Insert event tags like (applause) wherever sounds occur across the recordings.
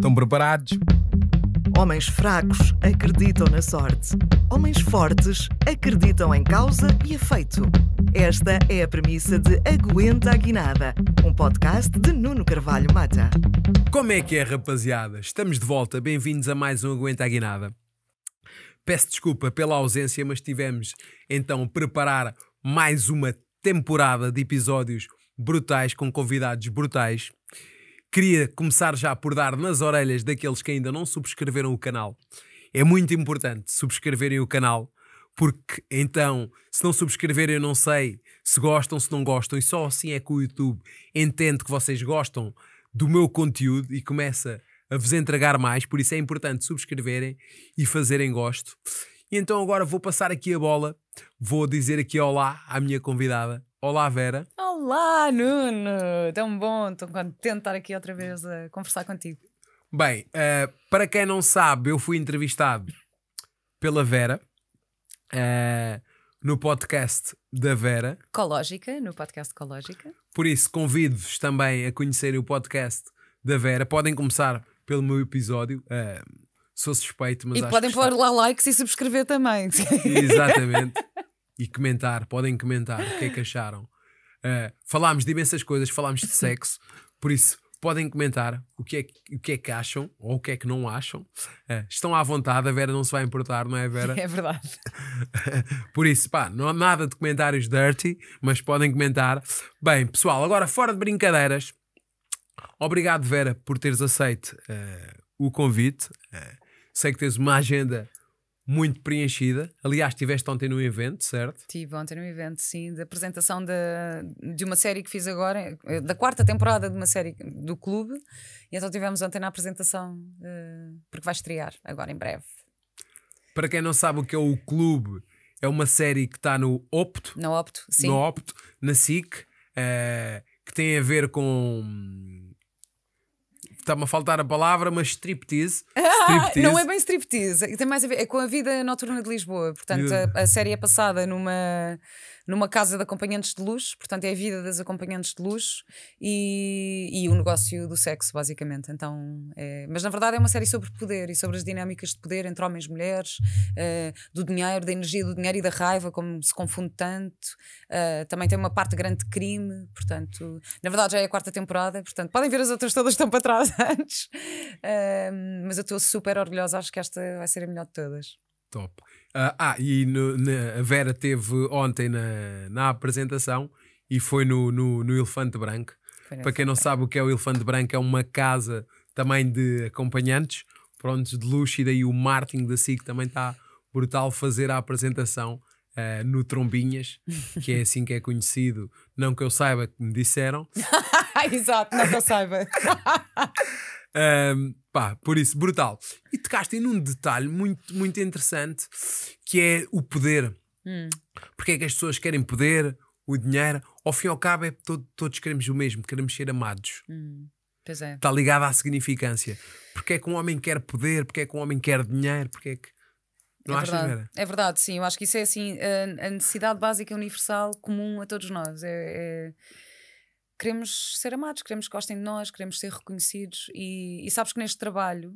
Estão preparados? Homens fracos acreditam na sorte. Homens fortes acreditam em causa e efeito. Esta é a premissa de Aguenta a Guinada, um podcast de Nuno Carvalho Mata. Como é que é, rapaziada? Estamos de volta, bem-vindos a mais um Aguenta a Guinada. Peço desculpa pela ausência, mas tivemos então preparar mais uma temporada de episódios brutais com convidados brutais queria começar já por dar nas orelhas daqueles que ainda não subscreveram o canal. É muito importante subscreverem o canal, porque então, se não subscreverem, eu não sei se gostam, se não gostam, e só assim é que o YouTube entende que vocês gostam do meu conteúdo e começa a vos entregar mais. Por isso é importante subscreverem e fazerem gosto. E então agora vou passar aqui a bola, vou dizer aqui olá à minha convidada Olá, Vera. Olá, Nuno. Tão bom, tão contente de estar aqui outra vez a conversar contigo. Bem, uh, para quem não sabe, eu fui entrevistado pela Vera uh, no podcast da Vera. Cológica, no podcast Cológica. Por isso, convido-vos também a conhecerem o podcast da Vera. Podem começar pelo meu episódio. Uh, sou suspeito, mas. E podem pôr está... lá likes e subscrever também. Exatamente. (laughs) e comentar, podem comentar o que é que acharam. Uh, falámos de imensas coisas, falámos de sexo, por isso podem comentar o que, é, o que é que acham ou o que é que não acham. Uh, estão à vontade, a Vera não se vai importar, não é, Vera? É verdade. (laughs) Por isso, pá, não há nada de comentários dirty, mas podem comentar. Bem, pessoal, agora fora de brincadeiras, obrigado, Vera, por teres aceito uh, o convite. Uh, sei que tens uma agenda muito preenchida. Aliás, estiveste ontem no evento, certo? Estive ontem no evento, sim, da apresentação de, de uma série que fiz agora, eh, da quarta temporada de uma série do clube. E então tivemos ontem na apresentação, eh, porque vai estrear agora em breve. Para quem não sabe o que é o clube, é uma série que está no Opto. No Opto, sim. No Opto, na SIC, eh, que tem a ver com está-me a faltar a palavra, mas striptease. (laughs) Ah, striptease. Não é bem striptease, tem mais a ver, é com a vida noturna de Lisboa. Portanto, a, a série é passada numa numa casa de acompanhantes de luxo, portanto é a vida das acompanhantes de luxo e, e o negócio do sexo, basicamente. Então, é, mas na verdade é uma série sobre poder e sobre as dinâmicas de poder entre homens e mulheres, eh, do dinheiro, da energia do dinheiro e da raiva, como se confunde tanto. Eh, também tem uma parte grande de crime, portanto, na verdade já é a quarta temporada, portanto podem ver as outras todas estão para trás (laughs) antes. Eh, mas eu estou super orgulhosa, acho que esta vai ser a melhor de todas. Top. Uh, ah, e no, na, a Vera teve ontem na, na apresentação e foi no, no, no Elefante Branco. Para quem não sabe o que é o Elefante Branco, é uma casa também de acompanhantes, prontos, de luxo, e daí o Martin da SIC também está brutal fazer a apresentação uh, no Trombinhas, (laughs) que é assim que é conhecido, não que eu saiba que me disseram. (laughs) Exato, não que eu saiba. (laughs) Um, pá, por isso, brutal. E tocaste em um detalhe muito, muito interessante que é o poder. Hum. Porque é que as pessoas querem poder, o dinheiro? Ao fim e ao cabo, é todo, todos queremos o mesmo, queremos ser amados. Hum. Pois é. Está ligado à significância. Porque é que um homem quer poder, porque é que um homem quer dinheiro, porque é que. Não é verdade. É verdade, sim. Eu acho que isso é assim a necessidade básica universal comum a todos nós. é... é queremos ser amados, queremos que gostem de nós, queremos ser reconhecidos. E, e, sabes que neste trabalho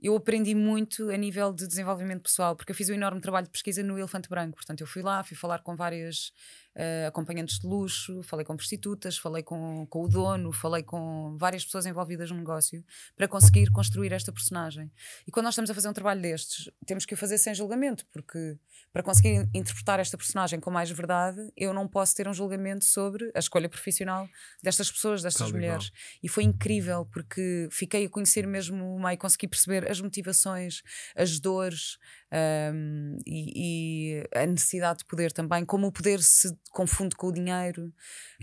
eu aprendi muito a nível de desenvolvimento pessoal, porque eu fiz um enorme trabalho de pesquisa no Elefante Branco. Portanto, eu fui lá, fui falar com várias uh, acompanhantes de luxo, falei com prostitutas, falei com, com o dono, falei com várias pessoas envolvidas no negócio para conseguir construir esta personagem. E quando nós estamos a fazer um trabalho destes, temos que o fazer sem julgamento, porque para conseguir interpretar esta personagem com mais verdade, eu não posso ter um julgamento sobre a escolha profissional destas pessoas, destas mulheres. E foi incrível, porque fiquei a conhecer mesmo o meio, consegui perceber as motivações, as dores, um, e, e, a necessidade de poder também, como o poder se confunde com o dinheiro.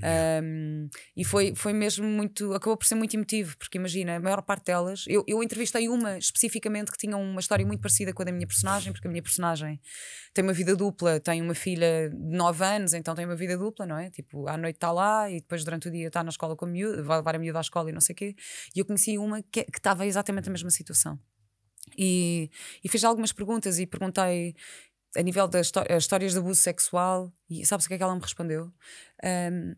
Um, e foi, uhum. foi mesmo muito, acabou por ser muito emotivo, porque imagina, a maior parte delas, eu, eu entrevistei uma especificamente que tinha uma história muito parecida com a da minha personagem, porque a minha personagem tem uma vida dupla, tem uma filha de 9 anos, então tem uma vida dupla, não é? Tipo, à noite está lá e depois durante o dia está na escola com a miúda, vai levar a miúda à escola e não sei o quê. E eu conheci uma que estava exatamente na mesma situação. E, e fiz algumas perguntas e perguntei a nível das histórias de abuso sexual e sabes o que é que ela me respondeu? Um,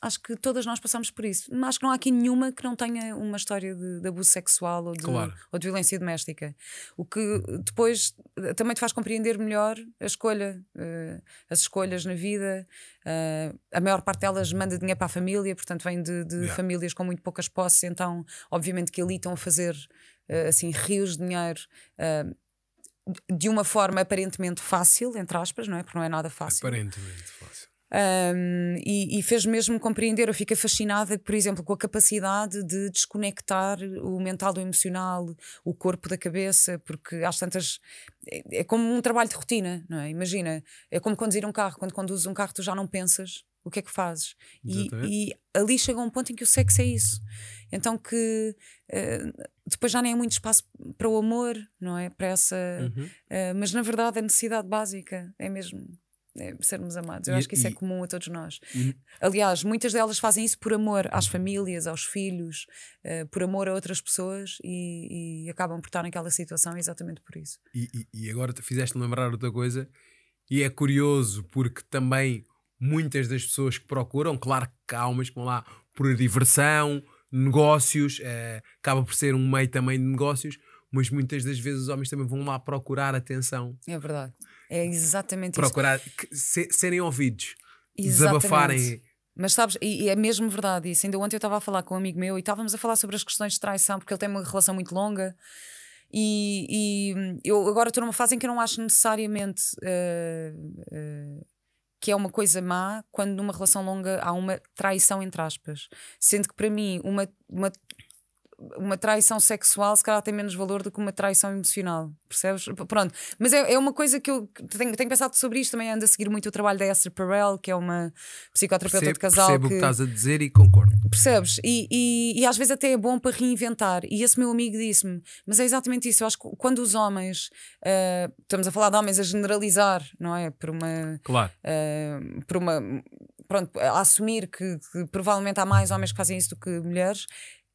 acho que todas nós passamos por isso. Acho que não há aqui nenhuma que não tenha uma história de, de abuso sexual ou de, claro. ou de, violência doméstica. O que depois também te faz compreender melhor a escolha, uh, as escolhas na vida. Uh, a maior parte delas manda dinheiro para a família, portanto, vem de, de yeah. famílias com muito poucas posses, então, obviamente, que ali estão a fazer eh, assim, rios de dinheiro eh, de uma forma aparentemente fácil, entre aspas, não é? Porque não é nada fácil. Aparentemente fácil. Um, e, e fez mesmo compreender. Eu fico fascinada, por exemplo, com a capacidade de desconectar o mental do emocional, o corpo da cabeça, porque às tantas. É, é como um trabalho de rotina, não é? Imagina, é como conduzir um carro. Quando conduzes um carro, tu já não pensas o que é que fazes? E, e, ali chega um ponto em que o sexo é isso. Então que uh, depois já nem há é muito espaço para o amor, não é? Para essa. Uhum. Uh, mas na verdade a necessidade básica é mesmo é, sermos amados. Eu e, acho que isso é e, é comum a todos nós. E, Aliás, muitas delas fazem isso por amor às famílias, aos filhos, uh, por amor a outras pessoas e, acabam por estar naquela situação exatamente por isso. E, agora fizeste-me lembrar outra coisa, e é curioso porque também muitas das pessoas que procuram, claro que há umas que vão lá por diversão negócios, uh, acaba por ser um meio também de negócios, mas muitas das vezes os homens também vão lá procurar atenção. É verdade. É exatamente procurar, isso. Procurar se, serem ouvidos, exatamente. desabafarem. Mas sabes, e, e, é mesmo verdade isso. Ainda ontem eu estava a falar com um amigo meu e estávamos a falar sobre as questões de traição, porque ele tem uma relação muito longa. E, e hum, eu agora estou numa fase em que eu não acho necessariamente. Uh, uh, que é uma coisa má quando numa relação longa há uma traição entre aspas. Sendo que para mim uma, uma uma traição sexual se calhar tem menos valor do que uma traição emocional, percebes? Pronto, mas é, é uma coisa que eu tenho, tenho pensado sobre isto também, ando a seguir muito o trabalho da Esther Perel, que é uma psicoterapeuta Percebo, de casal. Percebo que... o que estás a dizer e concordo. Percebes? E, e, e, às vezes até é bom para reinventar. E esse meu amigo disse-me, mas é exatamente isso, eu acho que quando os homens, uh, estamos a falar de homens a generalizar, não é? Por uma. Claro. Uh, por uma. Pronto, a assumir que, que provavelmente há mais homens que fazem isso do que mulheres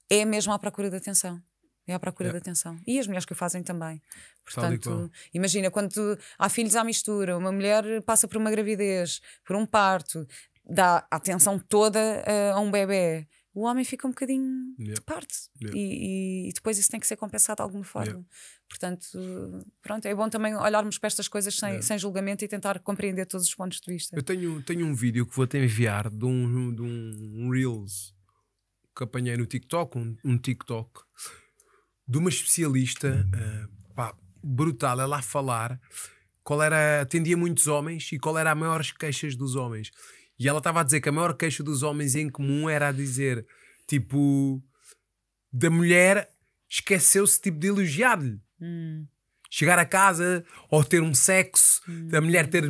é mesmo à procura de atenção. É à procura yeah. É. de atenção. E as mulheres que o fazem também. Portanto, imagina, quando tu, há filhos à mistura, uma mulher passa por uma gravidez, por um parto, dá atenção toda a, a um bebê. O homem fica um bocadinho yeah. de parte. Yeah. E, e, e, depois isso tem que ser compensado de alguma forma. Portanto, pronto, é bom também olharmos para estas coisas sem, sem julgamento e tentar compreender todos os pontos de vista. Eu tenho, tenho um vídeo que vou até enviar de um, de um Reels que apanhei no TikTok, um, um TikTok, de uma especialista, uh, pá, brutal, ela a falar qual era, atendia muitos homens e qual era a maior queixas dos homens. E ela estava a dizer que a maior queixa dos homens em comum era a dizer, tipo, da mulher esqueceu-se tipo, de elogiar-lhe. Hum chegar a casa ou ter um sexo, hum. a mulher ter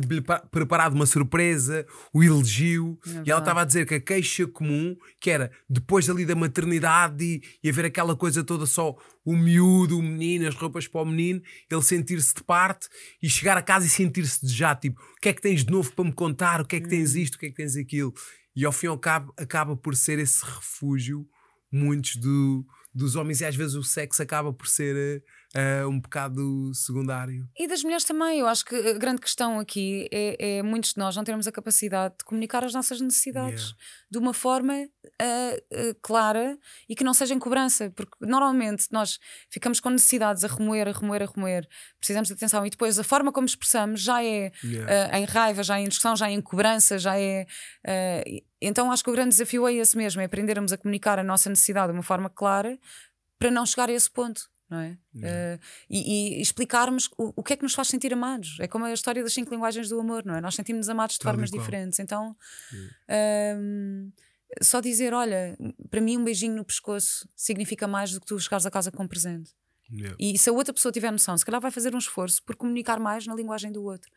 preparado uma surpresa, o elogio. É e ela estava a dizer que a queixa comum, que era depois ali da maternidade e, haver aquela coisa toda só o miúdo, o menino, as roupas para o menino, ele sentir-se de parte e chegar a casa e sentir-se de já, tipo, o que é que tens de novo para me contar? O que é que tens hum. isto? O que é que tens aquilo? E ao fim e ao cabo acaba por ser esse refúgio muitos do, dos homens e às vezes o sexo acaba por ser eh, uh, um bocado secundário. E das mulheres também, eu acho que a grande questão aqui é, é muitos de nós não termos a capacidade de comunicar as nossas necessidades yeah. de uma forma uh, clara e que não seja em cobrança, porque normalmente nós ficamos com necessidades a remoer, a remoer, a remoer, precisamos de atenção e depois a forma como expressamos já é yeah. em raiva, já é em discussão, já é em cobrança, já é. então acho que o grande desafio é esse mesmo, é aprendermos a comunicar a nossa necessidade de uma forma clara para não chegar a esse ponto não é? Uh, e, e, explicarmos o, o, que é que nos faz sentir amados. É como a história das cinco linguagens do amor, não é? Nós sentimos-nos amados de Tal formas diferentes. Então, um, ehm, só dizer: olha, para mim, um beijinho no pescoço significa mais do que tu chegares a casa com um presente. Yeah. E se a outra pessoa tiver noção, se calhar vai fazer um esforço por comunicar mais na linguagem do outro.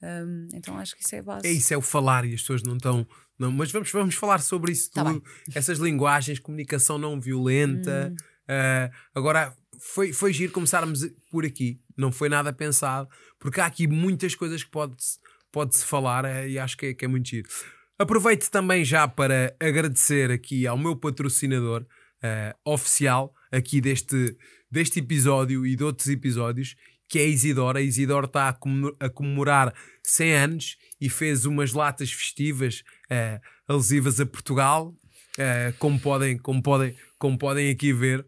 Um, ehm, então acho que isso é a base. É isso, é o falar e as pessoas não estão. Não, mas vamos, vamos falar sobre isso tá tudo. Essas linguagens, comunicação não violenta. Hum. Uh, agora, foi, foi giro começarmos por aqui. Não foi nada pensado, porque há aqui muitas coisas que pode-se pode -se falar eh, e acho que é, que é muito giro. Aproveito também já para agradecer aqui ao meu patrocinador uh, oficial aqui deste, deste episódio e de outros episódios, que é a Isidora. A Isidora está a comemorar 100 anos e fez umas latas festivas uh, alusivas a Portugal, uh, como, podem, como, podem, como podem aqui ver.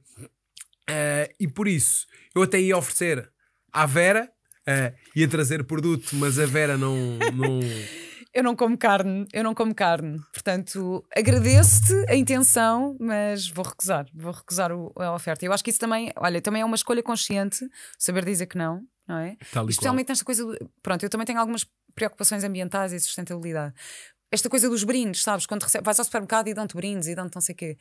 Uh, e por isso, eu até ia oferecer à Vera, uh, ia trazer produto, mas a Vera não... não... (laughs) eu não como carne, eu não como carne. Portanto, agradeço-te a intenção, mas vou recusar, vou recusar o, a oferta. Eu acho que isso também, olha, também é uma escolha consciente, saber dizer que não, não é? Tal Especialmente nesta coisa, pronto, eu também tenho algumas preocupações ambientais e sustentabilidade. Esta coisa dos brindes, sabes? Quando vais ao supermercado e dão-te brindes e dão-te não sei o quê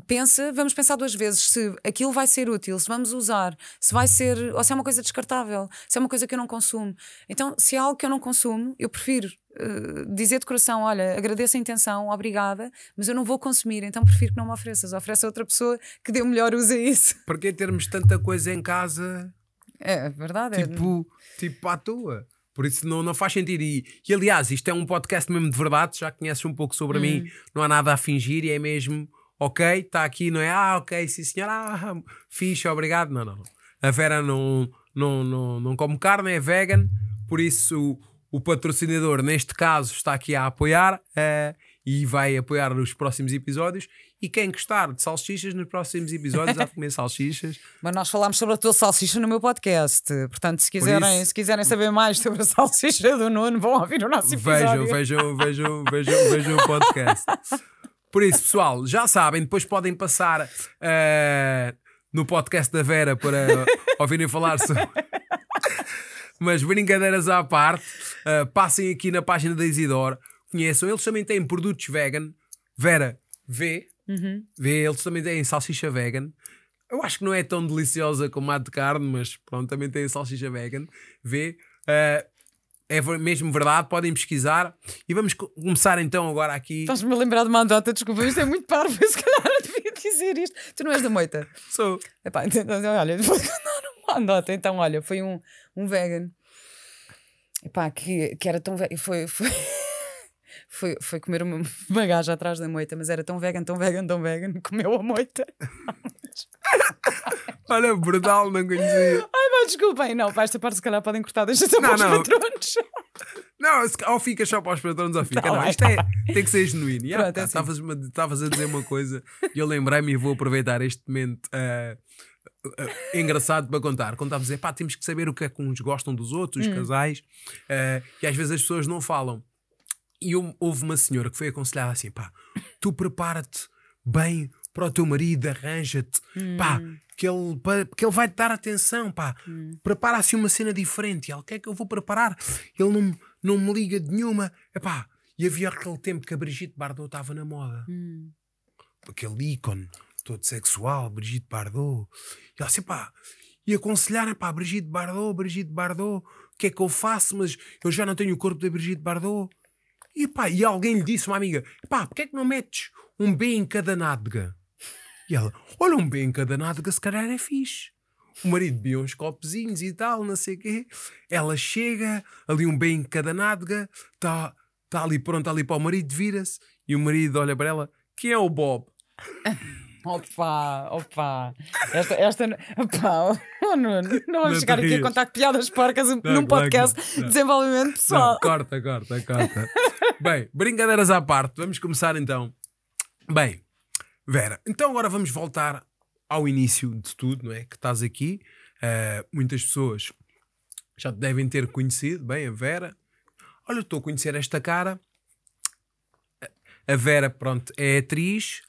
pensa, vamos pensar duas vezes se aquilo vai ser útil, se vamos usar, se vai ser, ou se é uma coisa descartável, se é uma coisa que eu não consumo. Então, se é algo que eu não consumo, eu prefiro uh, dizer de coração: olha, agradeço a intenção, obrigada, mas eu não vou consumir, então prefiro que não me ofereças. Oferece a outra pessoa que dê o melhor uso a isso. (laughs) Porque termos tanta coisa em casa. É verdade. É tipo, é... tipo à toa. Por isso não, não faz sentido. E, e, aliás, isto é um podcast mesmo de verdade, já conheces um pouco sobre hum. mim, não há nada a fingir e é mesmo ok, está aqui, não é, ah, ok, sim senhor, ah, fixe, obrigado. Não, não, não. A Vera não, não, não, não come carne, é vegan, por isso o, o patrocinador, neste caso, está aqui a apoiar uh, e vai apoiar nos próximos episódios. E quem gostar de salsichas, nos próximos episódios vai comer salsichas. (laughs) Mas nós falámos sobre a tua salsicha no meu podcast. Portanto, se quiserem, Por isso, se quiserem saber mais sobre a salsicha do Nuno, vão ouvir o nosso episódio. Vejam, vejam, vejam, vejam, vejam o podcast. (laughs) Por isso, pessoal, já sabem, depois podem passar uh, no podcast da Vera para (laughs) ouvirem falar sobre. (laughs) Mas brincadeiras à parte, uh, passem aqui na página da Isidora, conheçam. Eles também têm produtos vegan. Vera, vê. Uhum. Vê, eles também têm salsicha vegan. Eu acho que não é tão deliciosa como a de carne, mas pronto, também têm salsicha vegan. Vê. Uh, é mesmo verdade, podem pesquisar. E vamos começar então agora aqui. Estás-me a lembrar de uma andota, desculpa, isto é muito parvo, (laughs) se calhar eu devia dizer isto. Tu não és da moita? Sou. Epá, então, então, então olha, (laughs) vou contar uma andota. Então, olha, foi um, um vegan. Epá, que, que era tão vegan. Foi, foi foi, foi comer uma, uma (laughs) gaja atrás da moita, mas era tão vegan, tão vegan, tão vegan, (laughs) comeu a moita. (laughs) Olha, brutal, não conhecia. Ai, mas desculpem, não, para esta parte se calhar podem cortar, deixa só para não. os patronos. Não, ou fica só para os patronos ou fica. Tá não, bem, isto tá é, tem que ser genuíno. Estavas é tá, assim. a dizer uma coisa e eu lembrei-me e vou aproveitar este momento. Uh, uh, engraçado para contar, quando estava a dizer pá, temos que saber o que é que uns gostam dos outros, os hum. casais, uh, e às vezes as pessoas não falam. E houve uma senhora que foi aconselhada assim: pá, tu prepara-te bem para o teu marido, arranja-te, hum. pá, que ele, pá, que ele vai te dar atenção, pá, hum. prepara assim uma cena diferente. E ela, o que é que eu vou preparar? Ele não, não me liga de nenhuma, epá. E havia aquele tempo que a Brigitte Bardot estava na moda, hum. aquele ícone todo sexual, Brigitte Bardot. E ela assim, pá, e aconselharam, pá, Brigitte Bardot, Brigitte Bardot, o que é que eu faço? Mas eu já não tenho o corpo da Brigitte Bardot. E, pá, e alguém lhe disse, uma amiga, pá, porquê é que não metes um B em cada nádega? E ela, olha, um B em cada nádega se calhar é fixe. O marido bebia uns copozinhos e tal, não sei o quê. Ela chega, ali um B em cada nádega, está tá ali pronto, ali para o marido, vira-se. E o marido olha para ela, quem é o Bob? Opa, opa, esta, esta opa, oh, Nuno, não vamos não chegar aqui a contar piadas porcas não, num podcast de desenvolvimento pessoal. Não, corta, corta, corta. (laughs) Bem, brincadeiras à parte, vamos começar então. Bem, Vera, então agora vamos voltar ao início de tudo, não é? Que estás aqui. Uh, muitas pessoas já te devem ter conhecido, bem, a Vera. Olha, estou a conhecer esta cara. A Vera, pronto, é atriz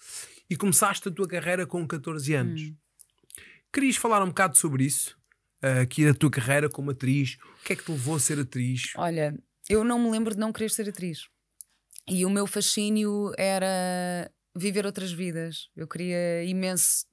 e começaste a tua carreira com 14 anos. Hum. Querias falar um bocado sobre isso? Uh, ah, que a tua carreira como atriz, o que é que te levou a ser atriz? Olha, eu não me lembro de não querer ser atriz. E o meu fascínio era viver outras vidas. Eu queria imenso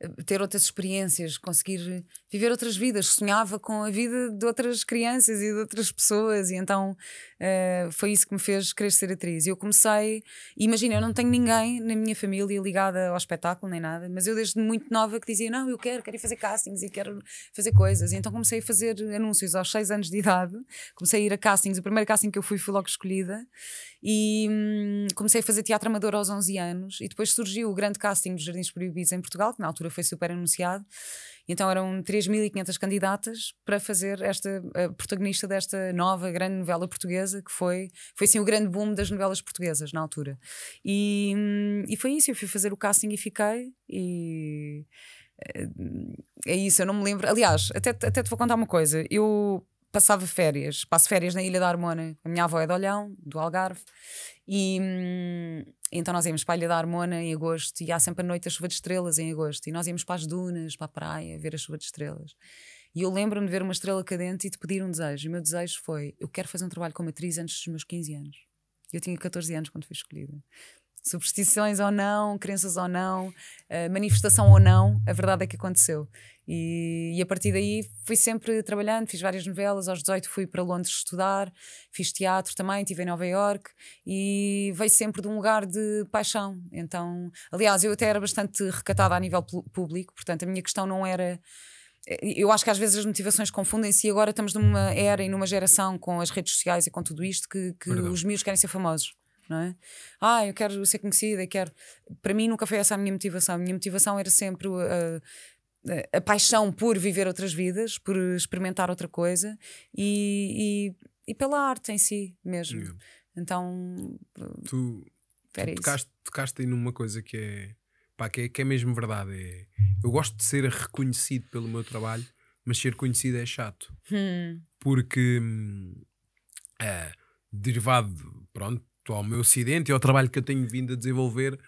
eh, ter outras experiências, conseguir viver outras vidas, sonhava com a vida de outras crianças e de outras pessoas, e então uh, foi isso que me fez querer ser atriz. Eu comecei, imagina, eu não tenho ninguém na minha família ligada ao espetáculo nem nada, mas eu desde muito nova que dizia: Não, eu quero, quero fazer castings e quero fazer coisas. E então comecei a fazer anúncios aos 6 anos de idade, comecei a ir a castings. O primeiro casting que eu fui foi logo escolhida, e hum, comecei a fazer teatro amador aos 11 anos, e depois surgiu o grande casting dos Jardins Proibidos em Portugal, que na altura foi super anunciado. Então eram 3.500 candidatas para fazer esta protagonista desta nova grande novela portuguesa, que foi, foi assim o grande boom das novelas portuguesas na altura. E, e foi isso, eu fui fazer o casting e fiquei. E eh, é isso, eu não me lembro. Aliás, até, até te vou contar uma coisa. Eu passava férias, passo férias na Ilha da Harmona. A minha avó é de Olhão, do Algarve. E. Hum, então nós íamos para a Ilha da Harmona em agosto e há sempre à noite a chuva de estrelas em agosto. E nós íamos para as dunas, para a praia, ver a chuva de estrelas. E eu lembro-me de ver uma estrela cadente e de pedir um desejo. E o meu desejo foi: eu quero fazer um trabalho como atriz antes dos meus 15 anos. Eu tinha 14 anos quando fui escolhida. Superstições ou não, crenças ou não, uh, manifestação ou não, a verdade é que aconteceu. E, e, a partir daí fui sempre trabalhando, fiz várias novelas. Aos 18 fui para Londres estudar, fiz teatro também, estive em Nova Iorque e veio sempre de um lugar de paixão. Então, aliás, eu até era bastante recatada a nível público, portanto, a minha questão não era. Eh, eu acho que às vezes as motivações confundem-se e agora estamos numa era e numa geração com as redes sociais e com tudo isto que, que os miúdos querem ser famosos não é? Ah, eu quero ser conhecida, quero. Para mim nunca foi essa a minha motivação. A minha motivação era sempre a, uh, uh, a paixão por viver outras vidas, por experimentar outra coisa e, e, e pela arte em si mesmo. Yeah. Então. Tu, tu tocaste, tocaste aí numa coisa que é, pá, que é, que é mesmo verdade. É, eu gosto de ser reconhecido pelo meu trabalho, mas ser conhecido é chato. Hum. Porque. Hum, é, derivado, pronto, ao meu ocidente e ao trabalho que eu tenho vindo a desenvolver,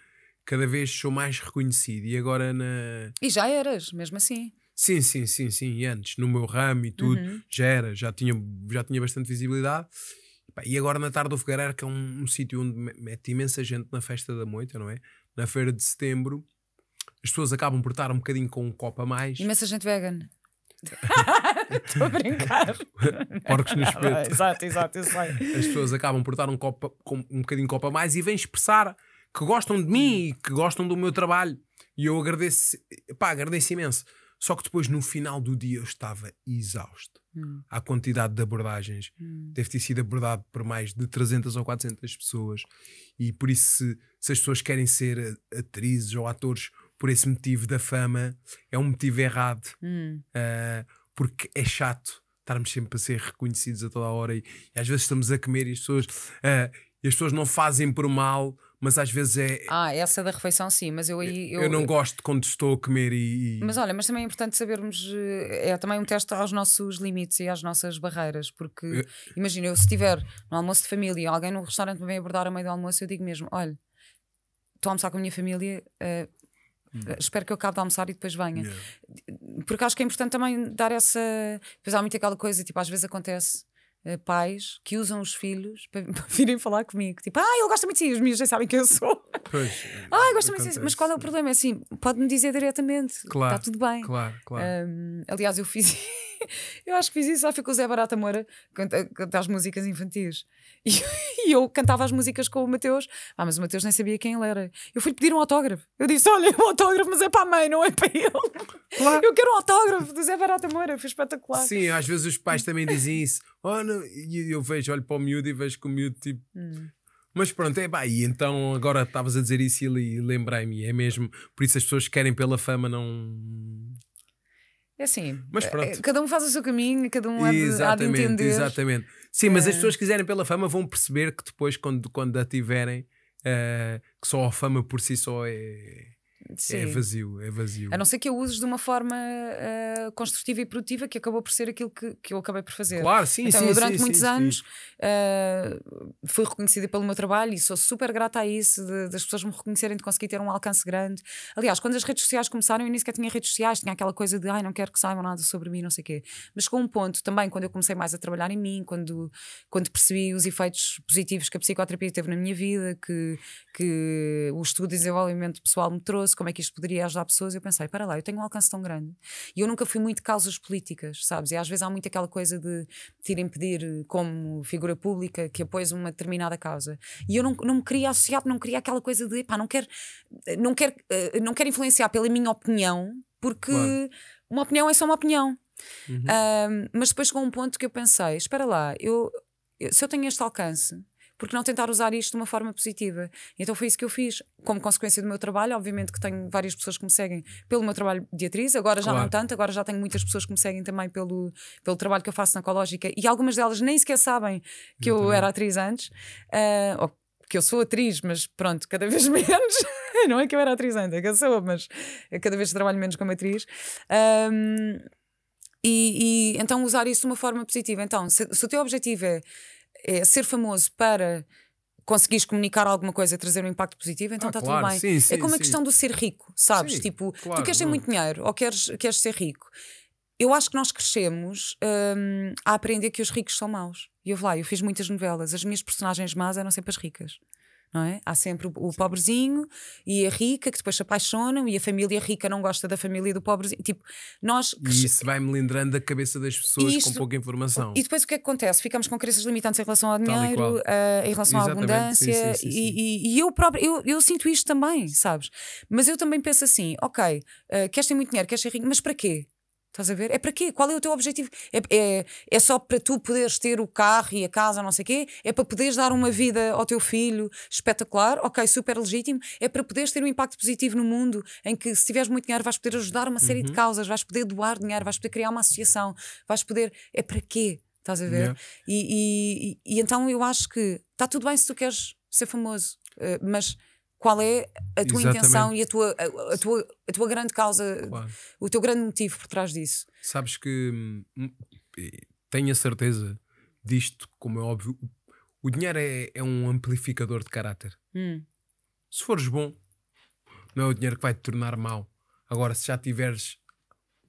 cada vez sou mais reconhecido. E agora na. E já eras, mesmo assim. Sim, sim, sim, sim. E antes, no meu ramo e tudo, uhum. já era, já tinha, já tinha bastante visibilidade. E agora na tarde do Fogareiro, que é um, um sítio onde mete imensa gente na festa da moita, não é? Na feira de setembro, as pessoas acabam por estar um bocadinho com um copo a mais. Imensa gente vegan. (laughs) Estou (laughs) a brincar. (laughs) Porcos no espeto. (laughs) Exato, exato, eu sei. As pessoas acabam por dar um, copo, um bocadinho de copo a mais e vêm expressar que gostam de mim e que gostam do meu trabalho. E eu agradeço, pá, agradeço imenso. Só que depois, no final do dia, eu estava exausto. Hum. A quantidade de abordagens. Hum. Deve ter sido abordado por mais de 300 ou 400 pessoas. E por isso, se, se as pessoas querem ser atrizes ou atores por esse motivo da fama, é um motivo errado. Hum. Uh, porque é chato estarmos sempre a ser reconhecidos a toda a hora e, e às vezes estamos a comer e as pessoas, uh, e as pessoas não fazem por mal, mas às vezes é. Ah, essa da refeição, sim, mas eu aí. Eu, eu não gosto quando estou a comer e, e, Mas olha, mas também é importante sabermos. Eh, é também um teste aos nossos limites e às nossas barreiras, porque eu... imagina, eu se estiver no almoço de família e alguém no restaurante me vem abordar a meio do almoço, eu digo mesmo: olha, estou a almoçar com a minha família, uh, Uhum. Espero que eu acabe de almoçar e depois venha. Yeah. Porque acho que é importante também dar essa. Depois há muito aquela coisa, tipo, às vezes acontece eh, pais que usam os filhos (laughs) para, virem falar comigo. Tipo, ah, ele gosta muito de si, os meus já sabem quem eu sou. Pois, (laughs) ah, gosto muito de si. Mas qual é o problema? É assim, pode-me dizer diretamente. Claro. Está tudo bem. Claro, claro. Um, aliás, eu fiz (laughs) (laughs) eu acho que fiz isso, já ficou o Zé Barata Moura cantar canta as músicas infantis. (laughs) E, e, eu cantava as músicas com o Mateus, ah, mas o Mateus nem sabia quem ele era. Eu fui pedir um autógrafo. Eu disse: Olha, um autógrafo, mas é para a mãe, não é para ele. Claro. Eu quero um autógrafo do Zé Barata Moura, foi espetacular. Sim, às vezes os pais também dizem isso. (laughs) Oh, não. E eu vejo, olho para o miúdo e vejo que o miúdo tipo. Hum. Mas pronto, é pá, e então agora estavas a dizer isso e lembrei-me, é mesmo, por isso as pessoas que querem pela fama não é assim, mas é, é, pronto. cada um faz o seu caminho, cada um é de, exatamente, há de entender. Exatamente. Sim, mas as é. pessoas que quiserem pela fama vão perceber que depois, quando, quando a tiverem, uh, que só a fama por si só é é sim. É vazio, é vazio. A não ser que eu uses de uma forma uh, construtiva e produtiva, que acabou por ser aquilo que, que eu acabei por fazer. Claro, sim, então, sim. Então, durante sim, muitos sim, anos uh, fui reconhecida pelo meu trabalho e sou super grata a isso, de, das pessoas me reconhecerem, de conseguir ter um alcance grande. Aliás, quando as redes sociais começaram, eu nem sequer tinha redes sociais, tinha aquela coisa de ai, não quero que saibam nada sobre mim, não sei o quê. Mas chegou um ponto também, quando eu comecei mais a trabalhar em mim, quando, quando percebi os efeitos positivos que a psicoterapia teve na minha vida, que, que o estudo de desenvolvimento pessoal me trouxe como é que isto poderia ajudar pessoas, eu pensei, para lá, eu tenho um alcance tão grande. E eu nunca fui muito de causas políticas, sabes? E às vezes há muito aquela coisa de te pedir, eh, como figura pública, que apoies uma determinada causa. E eu não, não me queria associar, não queria aquela coisa de, pá, não quero, eh, não quero, eh, não quero influenciar pela minha opinião, porque claro. uma opinião é só uma opinião. Uhum. Um, mas depois chegou um ponto que eu pensei: espera lá, eu, eu, se eu tenho este alcance, porque não tentar usar isto de uma forma positiva? Então foi isso que eu fiz. Como consequência do meu trabalho, obviamente que tenho várias pessoas que me seguem pelo meu trabalho de atriz, agora já claro. não tanto, agora já tenho muitas pessoas que me seguem também pelo, pelo trabalho que eu faço na Ecológica e algumas delas nem sequer sabem que eu, eu era atriz antes, uh, ou que eu sou atriz, mas pronto, cada vez (laughs) menos. não é que eu era atriz antes, é que eu sou, mas cada vez trabalho menos como atriz. Um, e, e, então usar isso de uma forma positiva. Então, se, se o teu objetivo é é ser famoso para conseguires comunicar alguma coisa, trazer um impacto positivo, então está ah, tá claro, tudo bem. Sim, é sim, é como sim. a questão do ser rico, sabes? tipo, claro, tu queres ter muito dinheiro ou queres, queres ser rico. Eu acho que nós crescemos hum, a aprender que os ricos são maus. E eu lá, eu fiz muitas novelas, as minhas personagens más eram sempre as ricas não é? Há sempre o, pobrezinho e a rica que depois se apaixonam e a família rica não gosta da família do pobrezinho. Tipo, nós. E isso vai melindrando a cabeça das pessoas isto, com pouca informação. E depois o que é que acontece? Ficamos com crenças limitantes em relação ao dinheiro, uh, em relação Exatamente. à abundância. Sim, sim, sim, e, e, eu próprio, eu, eu sinto isto também, sabes? Mas eu também penso assim: ok, uh, queres ter muito dinheiro, queres ser rico, mas para quê? Estás a ver? É para quê? Qual é o teu objetivo? É, é, é, só para tu poderes ter o carro e a casa, não sei o quê? É para poderes dar uma vida ao teu filho espetacular? Ok, super legítimo. É para poderes ter um impacto positivo no mundo, em que se tiveres muito dinheiro vais poder ajudar uma série uhum. de causas, vais poder doar dinheiro, vais poder criar uma associação, vais poder. É para quê? Estás a ver? Yeah. E, e, e, e então eu acho que está tudo bem se tu queres ser famoso, eh, mas qual é a tua Exatamente. intenção e a tua, a, a, tua, a tua grande causa, claro. o teu grande motivo por trás disso. Sabes que hum, eh, tenho a certeza disto, como é óbvio, o dinheiro é, é um amplificador de caráter. Hum. Se fores bom, não é o dinheiro que vai te tornar mau. Agora, se já tiveres.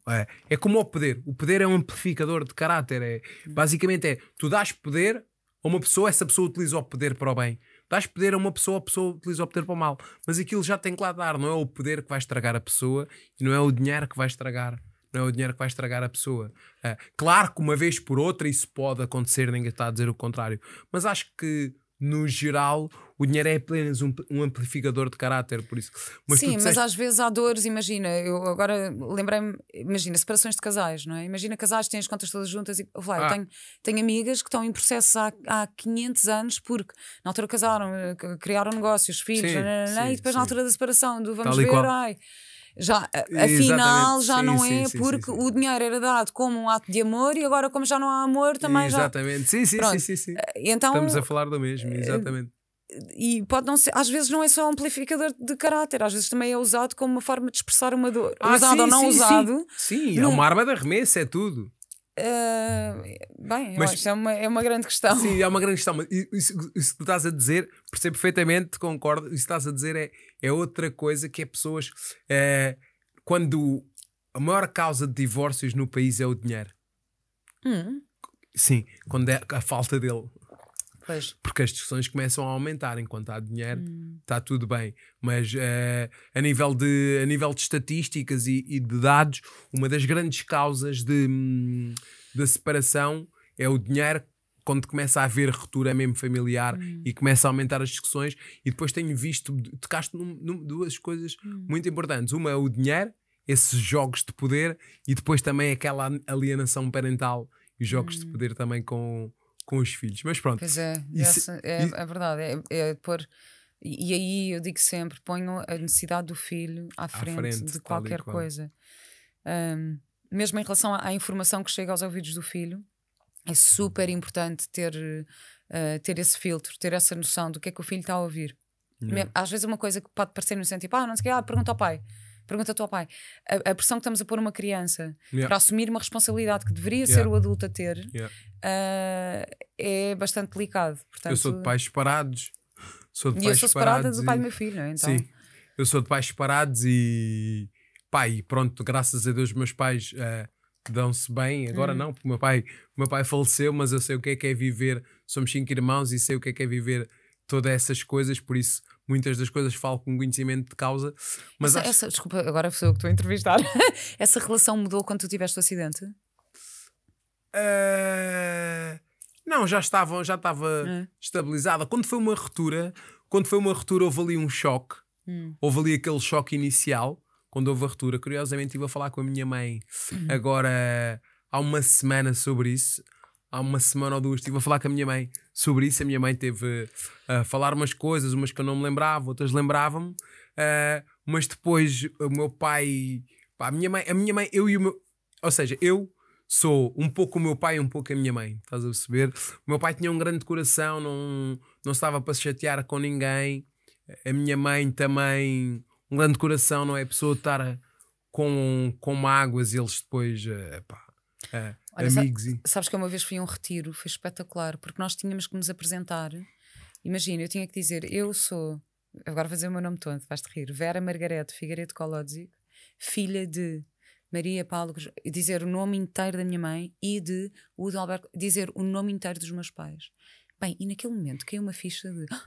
É, é como o poder. O poder é um amplificador de caráter. É, Basicamente é, tu dás poder a uma pessoa, essa pessoa utiliza o poder para o bem. Dás poder a uma pessoa, a pessoa utiliza o poder para o mal. Mas aquilo já tem que lá dar, não é o poder que vai estragar a pessoa e não é o dinheiro que vai estragar. Não é o dinheiro que vai estragar a pessoa. Ah, claro que uma vez por outra isso pode acontecer, ninguém está a dizer o contrário. Mas acho que no geral, o dinheiro é apenas um, um, amplificador de caráter, por isso. Mas Sim, disseste... mas às vezes há dores, imagina, eu agora lembrei-me, imagina, separações de casais, não é? Imagina casais que têm as contas todas juntas e. Lá, ah. eu tenho, tenho amigas que estão em processos há, há 500 anos porque na altura casaram, eh, criaram negócios, filhos, sim, sim, e depois sim. na altura da separação, do vamos Tal ver, ai já, afinal já sim, não sim, é sim, porque o dinheiro era dado como um ato de amor e agora como já não há amor também Exatamente. já... Exatamente, sim, sim, sim, eh, Então, Estamos a falar do mesmo, eh, exatamente. E pode não ser, às vezes não é só um amplificador de caráter, às vezes também é usado como uma forma de expressar uma dor. Ah, usado ou não usado. Sim, é uma arma de arremesso, é tudo. Ah, bem, mas, acho, é uma, é uma grande questão. Sim, é uma grande questão. Mas isso, isso que tu estás a dizer, percebo perfeitamente, concordo. Isso que estás a dizer é, é outra coisa que é pessoas. É, quando a maior causa de divórcios no país é o dinheiro. Hum. Sim, quando é a falta dele. Pois. Porque as discussões começam a aumentar. Enquanto há dinheiro, hum. está tudo bem. Mas uh, a, nível de, a nível de estatísticas e, e de dados, uma das grandes causas de, hum, da separação é o dinheiro quando começa a haver ruptura mesmo familiar hum. e começa a aumentar as discussões e depois tenho visto, tocaste num, num, duas coisas hum. muito importantes uma é o dinheiro, esses jogos de poder e depois também aquela alienação parental e jogos hum. de poder também com, com os filhos. Mas pronto. Pois é, essa, é, é, verdade. É, é pôr. E aí eu digo sempre: ponho a necessidade do filho à frente, à frente de qualquer qual. coisa. Um, mesmo em relação à, informação que chega aos ouvidos do filho, é super importante ter, uh, ter esse filtro, ter essa noção do que é que o filho está a ouvir. Não. Às vezes uma coisa que pode parecer no sentido tipo, ah, não sei o que, ah, pergunta ao pai. Pergunta ao teu pai. A, a, pressão que estamos a pôr uma criança yeah. para assumir uma responsabilidade que deveria yeah. ser o adulto a ter yeah. uh, é bastante delicado. Portanto, eu sou de pais separados. Sou de e pais eu sou separada do pai e... do meu filho, é? então. Sim, eu sou de pais separados e. Pai, pronto, graças a Deus, meus pais uh, dão-se bem. Agora hum. não, porque meu pai, meu pai faleceu, mas eu sei o que é que é viver. Somos cinco irmãos e sei o que é que é viver todas essas coisas, por isso muitas das coisas falo com conhecimento de causa. Mas essa, acho... essa, desculpa, agora sou eu que estou a entrevistar. (laughs) essa relação mudou quando tu tiveste o acidente? Uh... Não, já estava, já estava ah. estabilizada. Quando foi uma ruptura, quando foi uma ruptura houve ali um choque. Hum. Houve ali aquele choque inicial quando houve a ruptura. Curiosamente estive a falar com a minha mãe uhum. agora há uma semana sobre isso há uma semana ou duas estive a falar com a minha mãe sobre isso. A minha mãe teve eh, a falar umas coisas, umas que eu não me lembrava, outras lembravam me Uh, eh, mas depois o meu pai, pá, a minha mãe, a minha mãe, eu e o meu, ou seja, eu sou um pouco o meu pai, um pouco a minha mãe, estás a perceber? O meu pai tinha um grande coração, não, não estava para se chatear com ninguém. A minha mãe também, um grande coração, não é? A pessoa estar com, com mágoas e eles depois, uh, pá, uh, Olha, amigos. Sa sabes que uma vez fui a um retiro, foi espetacular, porque nós tínhamos que nos apresentar. Imagina, eu tinha que dizer, eu sou, agora vou fazer o meu nome todo, vais-te rir, Vera Margarete Figueiredo Colodzi, filha de Maria Paulo, dizer o nome inteiro da minha mãe e de Udo Alberto, dizer o nome inteiro dos meus pais. Bem, e naquele momento caiu uma ficha de. Ah,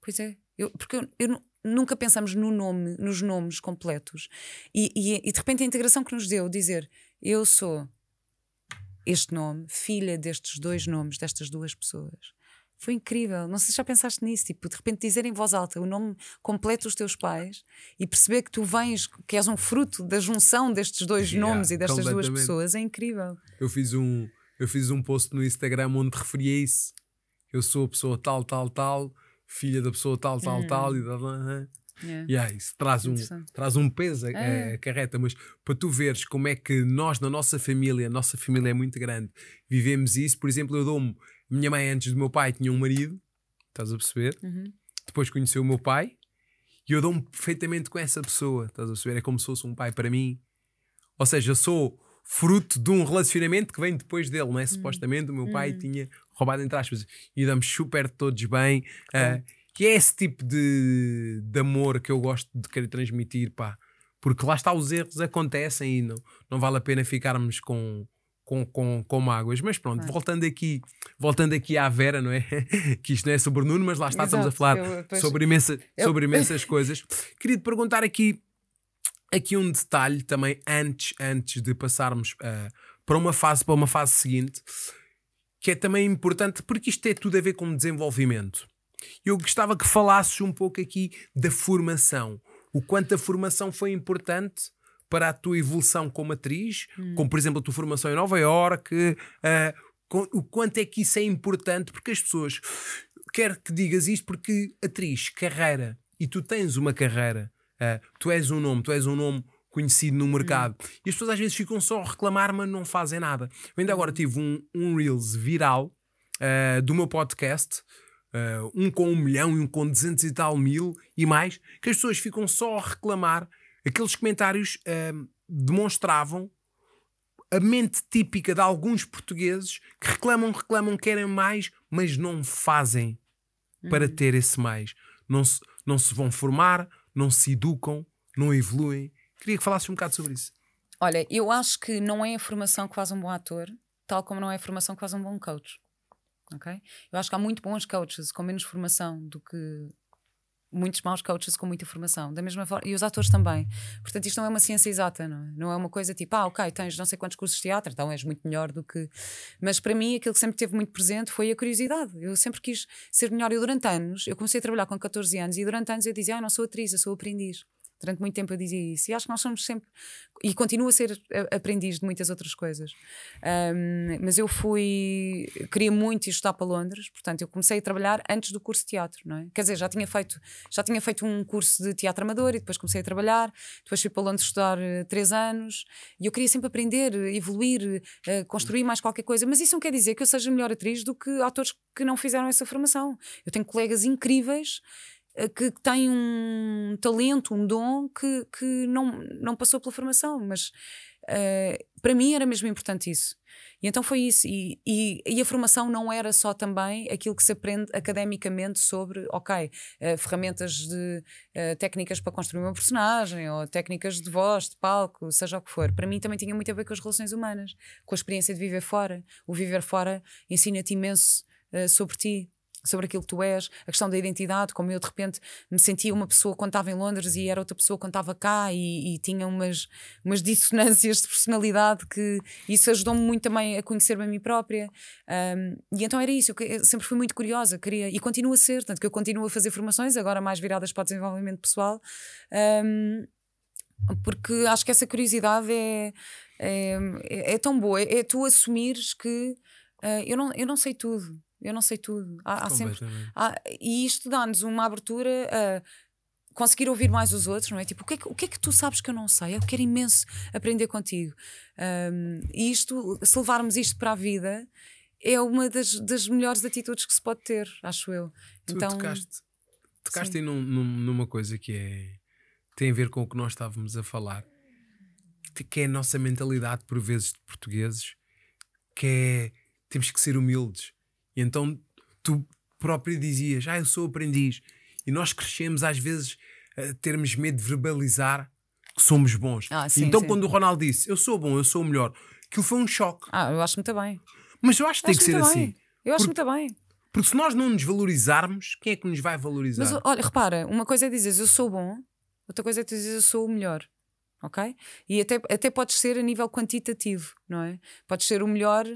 pois é, eu, porque eu, eu, nunca pensamos no nome, nos nomes completos. E, e, e, de repente a integração que nos deu, dizer eu sou este nome, filha destes dois nomes, destas duas pessoas. Foi incrível. Não sei se já pensaste nisso. Tipo, de repente dizer em voz alta o nome completo dos teus pais e perceber que tu vens, que és um fruto da junção destes dois yeah, nomes e destas duas pessoas é incrível. Eu fiz, um, eu fiz um post no Instagram onde referia isso. Eu sou a pessoa tal, tal, tal, filha da pessoa tal, tal, hum. tal e tal. Yeah. Yeah, isso traz um, traz um peso a, eh, é. a, carreta, mas para tu veres como é que nós, na nossa família, a nossa família é muito grande, vivemos isso. Por exemplo, eu dou-me. Minha mãe, antes do meu pai, tinha um marido, estás a perceber? Uhum. Depois conheceu o meu pai e eu dou-me perfeitamente com essa pessoa, estás a perceber? É como se fosse um pai para mim. Ou seja, eu sou fruto de um relacionamento que vem depois dele, não é? Hum. Supostamente o meu pai uhum. tinha roubado entre aspas. E damos super todos bem. Uhum. Uh, que é esse tipo de, de amor que eu gosto de querer transmitir, pá. Porque lá está, os erros acontecem e não, não vale a pena ficarmos com, com, com, com mágoas. Mas pronto, voltando aqui voltando aqui à Vera, não é? (laughs) que isto não é sobre Nuno, mas lá está, Exato, estamos a falar eu, pois, sobre, imensa, eu... sobre (laughs) imensas coisas. Queria te perguntar aqui, aqui um detalhe também, antes, antes de passarmos uh, para uma fase, para uma fase seguinte, que é também importante, porque isto tem tudo a ver com desenvolvimento. Eu gostava que falasses um pouco aqui da formação. O quanto a formação foi importante para a tua evolução como atriz, hum. como por exemplo a tua formação em Nova Iorque, uh, com, o quanto é que isso é importante, porque as pessoas. Quero que digas isto porque atriz, carreira, e tu tens uma carreira, uh, tu és um nome, tu és um nome conhecido no mercado, hum. e as pessoas às vezes ficam só a reclamar, mas não fazem nada. Eu ainda hum. agora tive um, um Reels viral uh, do meu podcast uh, um com um milhão e um com 200 e tal mil e mais, que as pessoas ficam só a reclamar. Aqueles comentários uh, demonstravam a mente típica de alguns portugueses que reclamam, reclamam, querem mais, mas não fazem uhum. para ter esse mais. Não se, não se vão formar, não se educam, não evoluem. Queria que falasses um bocado sobre isso. Olha, eu acho que não é a formação que faz um bom ator, tal como não é a formação que faz um bom coach ok? Eu acho que há muito bons coaches com menos formação do que muitos maus coaches com muita formação, da mesma forma, e os atores também. Portanto, isto não é uma ciência exata, não é? Não é uma coisa tipo, ah, ok, tens não sei quantos cursos de teatro, então és muito melhor do que. Mas para mim, aquilo que sempre teve muito presente foi a curiosidade. Eu sempre quis ser melhor. Eu, durante anos, eu comecei a trabalhar com 14 anos e durante anos eu dizia, ah, não sou atriz, eu sou aprendiz. Durante muito tempo eu dizia isso. E acho que nós somos sempre. E continuo a ser aprendiz de muitas outras coisas. Um, mas eu fui. Queria muito ir estudar para Londres, portanto, eu comecei a trabalhar antes do curso de teatro, não é? Quer dizer, já tinha feito, já tinha feito um curso de teatro amador e depois comecei a trabalhar. Depois fui para Londres estudar uh, três anos. E eu queria sempre aprender, evoluir, uh, construir mais qualquer coisa. Mas isso não quer dizer que eu seja melhor atriz do que atores que não fizeram essa formação. Eu tenho colegas incríveis eh, que tem um talento, um dom que, que não, não passou pela formação, mas uh, para mim era mesmo importante isso. E então foi isso. E, e, e, a formação não era só também aquilo que se aprende academicamente sobre, ok, uh, ferramentas de uh, técnicas para construir uma personagem, ou técnicas de voz, de palco, seja o que for. Para mim também tinha muito a ver com as relações humanas, com a experiência de viver fora. O viver fora ensina-te imenso uh, sobre ti sobre aquilo que tu és, a questão da identidade, como eu de repente me sentia uma pessoa quando estava em Londres e era outra pessoa quando estava cá e, e tinha umas, umas (laughs) dissonâncias de personalidade que isso ajudou-me muito também a conhecer-me a mim própria um, e então era isso, eu, eu, sempre fui muito curiosa queria, e continuo a ser, tanto que eu continuo a fazer formações agora mais viradas para o desenvolvimento pessoal um, porque acho que essa curiosidade é, é, é tão boa, é, é tu assumires que uh, eu, não, eu não sei tudo eu não sei tudo. Há, há sempre, há, e isto dá-nos uma abertura a conseguir ouvir mais os outros, não é? Tipo, o que é que, o que, é que tu sabes que eu não sei? Eu quero imenso aprender contigo. Um, e isto, se levarmos isto para a vida, é uma das, das melhores atitudes que se pode ter, acho eu. Tu então, tocaste, tocaste num, num, numa coisa que é, tem a ver com o que nós estávamos a falar, que é a nossa mentalidade, por vezes, de portugueses, que é temos que ser humildes e então tu próprio dizias, ah, eu sou aprendiz. E nós crescemos às vezes a termos medo de verbalizar que somos bons. Ah, sim, então sim. quando o Ronaldo disse, eu sou bom, eu sou o melhor, aquilo foi um choque. Ah, eu acho muito bem. Mas eu acho que eu tem que ser assim. bem. assim. Eu acho me muito bem. Porque se nós não nos valorizarmos, quem é que nos vai valorizar? Mas olha, repara, uma coisa é dizeres eu sou bom, outra coisa é dizer dizeres eu sou o melhor. Ok? E até, até podes ser a nível quantitativo, não é? Podes ser o melhor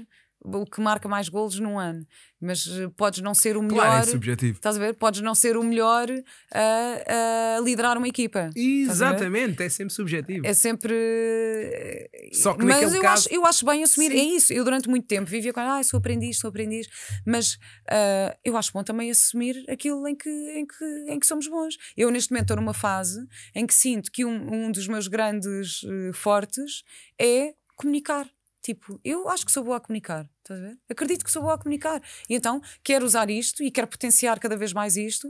o que marca mais golos num ano, mas eh, podes não ser o melhor. Claro, é subjetivo. Estás a ver? Podes não ser o melhor a, a liderar uma equipa. Exatamente, é sempre subjetivo. É sempre. Só que mas eu, caso... acho, eu acho bem assumir. É Sim. É isso. Eu durante muito tempo vivia com, ah, sou aprendiz, sou aprendiz, mas uh, eu acho bom também assumir aquilo em que, em que, em que somos bons. Eu neste momento estou numa fase em que sinto que um, um dos meus grandes uh, fortes é comunicar Tipo, eu acho que sou boa a comunicar, estás a ver? Acredito que sou boa a comunicar. E então quero usar isto e quero potenciar cada vez mais isto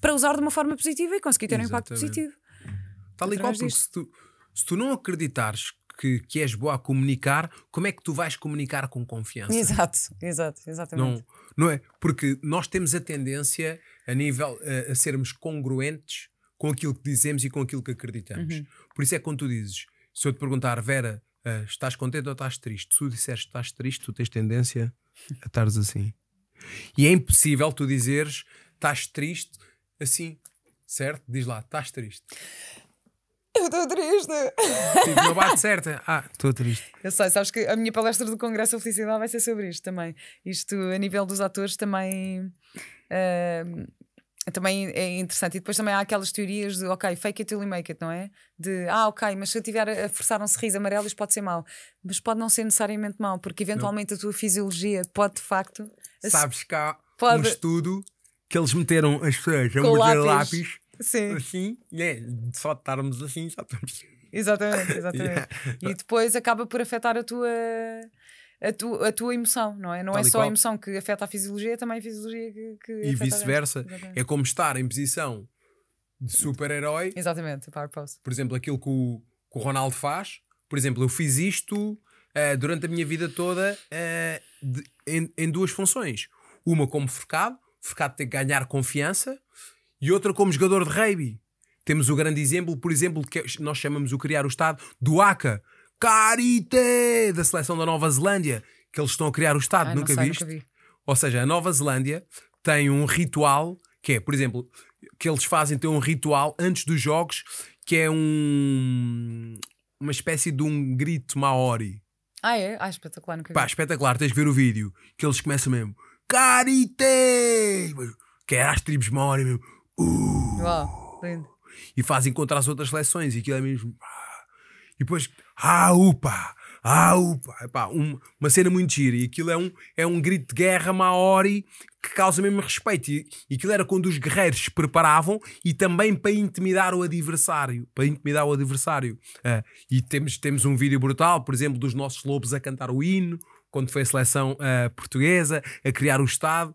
para usar de uma forma positiva e conseguir ter Exatamente. um impacto positivo. Tal e qual, porque se tu, se tu não acreditares que, que, és boa a comunicar, como é que tu vais comunicar com confiança? Exato, exato, exatamente. Não, não é? Porque nós temos a tendência a nível a, a sermos congruentes com aquilo que dizemos e com aquilo que acreditamos. Uhum. Por isso é que quando tu dizes, se eu te perguntar, Vera, Uh, estás contente ou estás triste? Se tu disseres que estás triste, tu tens tendência a estares assim. E é impossível tu dizeres estás triste assim, certo? Diz lá, estás triste. Eu estou triste. Tipo, não bate certo. Ah, estou triste. Eu sei, sabes que a minha palestra do Congresso da Felicidade vai ser sobre isto também. Isto, a nível dos atores, também. Uh, é também é interessante. E depois também há aquelas teorias de, ok, fake it till you make it, não é? De, ah, ok, mas se eu tiver a forçar um sorriso amarelo, isto pode ser mau. Mas pode não ser necessariamente mau, porque eventualmente não. a tua fisiologia pode, de facto. Sabes que há pode... um estudo que eles meteram as pessoas a morder lápis. Sim. Assim, e é, só estarmos assim, só estamos. Exatamente, (laughs) exatamente. yeah. E depois acaba por afetar a tua a, tu, a tua emoção, não é? Não Tal é só a emoção que afeta a fisiologia, é também a fisiologia que, que E vice-versa. É como estar em posição de super-herói. Exatamente, power pose. Por exemplo, aquilo que o, que o Ronaldo faz. Por exemplo, eu fiz isto uh, durante a minha vida toda uh, de, em, em, duas funções. Uma como focado focado tem que ganhar confiança, e outra como jogador de rugby. Temos o grande exemplo, por exemplo, que nós chamamos o criar o Estado do ACA, Carite, da seleção da Nova Zelândia, que eles estão a criar o Estado, Ai, nunca sei, viste? Nunca vi. Ou seja, a Nova Zelândia tem um ritual que é, por exemplo, que eles fazem tem um ritual antes dos jogos que é um uma espécie de um grito maori. Ah, é? Ah, espetacular, nunca vi. Pá, espetacular, tens que ver o vídeo. Que eles começam mesmo. Carite! Que era é as tribos maori mesmo. Uh! Uau, lindo. E fazem contra as outras seleções e aquilo é mesmo. E depois ah, upa, ah, upa. Epá, um, uma cena muito gira. E aquilo é um, é um grito de guerra maori que causa mesmo respeito. E, aquilo era quando os guerreiros se preparavam e também para intimidar o adversário. Para intimidar o adversário. Uh, e temos, temos um vídeo brutal, por exemplo, dos nossos lobos a cantar o hino, quando foi a seleção uh, portuguesa, a criar o Estado.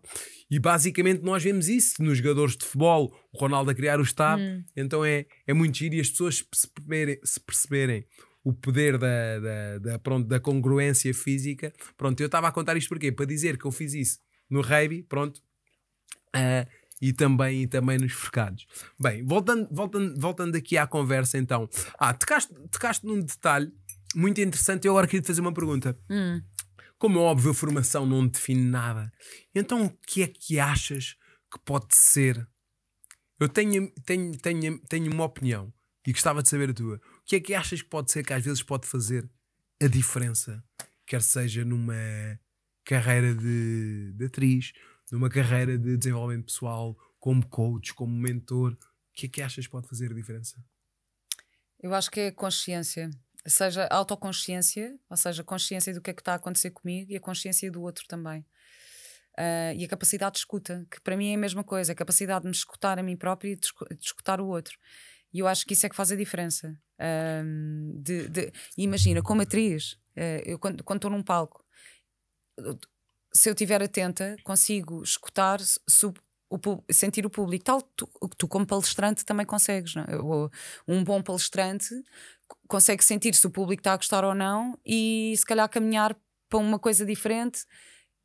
E basicamente nós vemos isso nos jogadores de futebol, o Ronaldo a criar o Estado. Hum. Então é, é muito giro e as pessoas se perceberem, se perceberem o poder da, da, da, pronto, da congruência física. Pronto, eu estava a contar isto porquê? Para dizer que eu fiz isso no rugby, pronto, uh, e também, e também nos forcados. Bem, voltando, voltando, voltando aqui à conversa então. Ah, tocaste, tocaste num detalhe muito interessante. Eu agora queria te fazer uma pergunta. Hum. Como é óbvio, a formação não define nada. Então, o que é que achas que pode ser? Eu tenho, tenho, tenho, tenho uma opinião e gostava de saber a tua que é que achas que pode ser que às vezes pode fazer a diferença? Quer seja numa carreira de, de atriz, numa carreira de desenvolvimento pessoal, como coach, como mentor, o que é que achas que pode fazer a diferença? Eu acho que é consciência, seja autoconsciência, ou seja, consciência do que é que está a acontecer comigo e a consciência do outro também. Uh, e a capacidade de escuta, que para mim é a mesma coisa, a capacidade de me escutar a mim própria e de, escutar o outro. E eu acho que isso é que faz a diferença. Um, de, de, imagina, como atriz, eh, eu, quando estou num palco, se eu estiver atenta, consigo escutar, sub, o, sentir o público, tal tu, tu como palestrante também consegues. Não? É? um bom palestrante consegue sentir se o público está a gostar ou não e se calhar caminhar para uma coisa diferente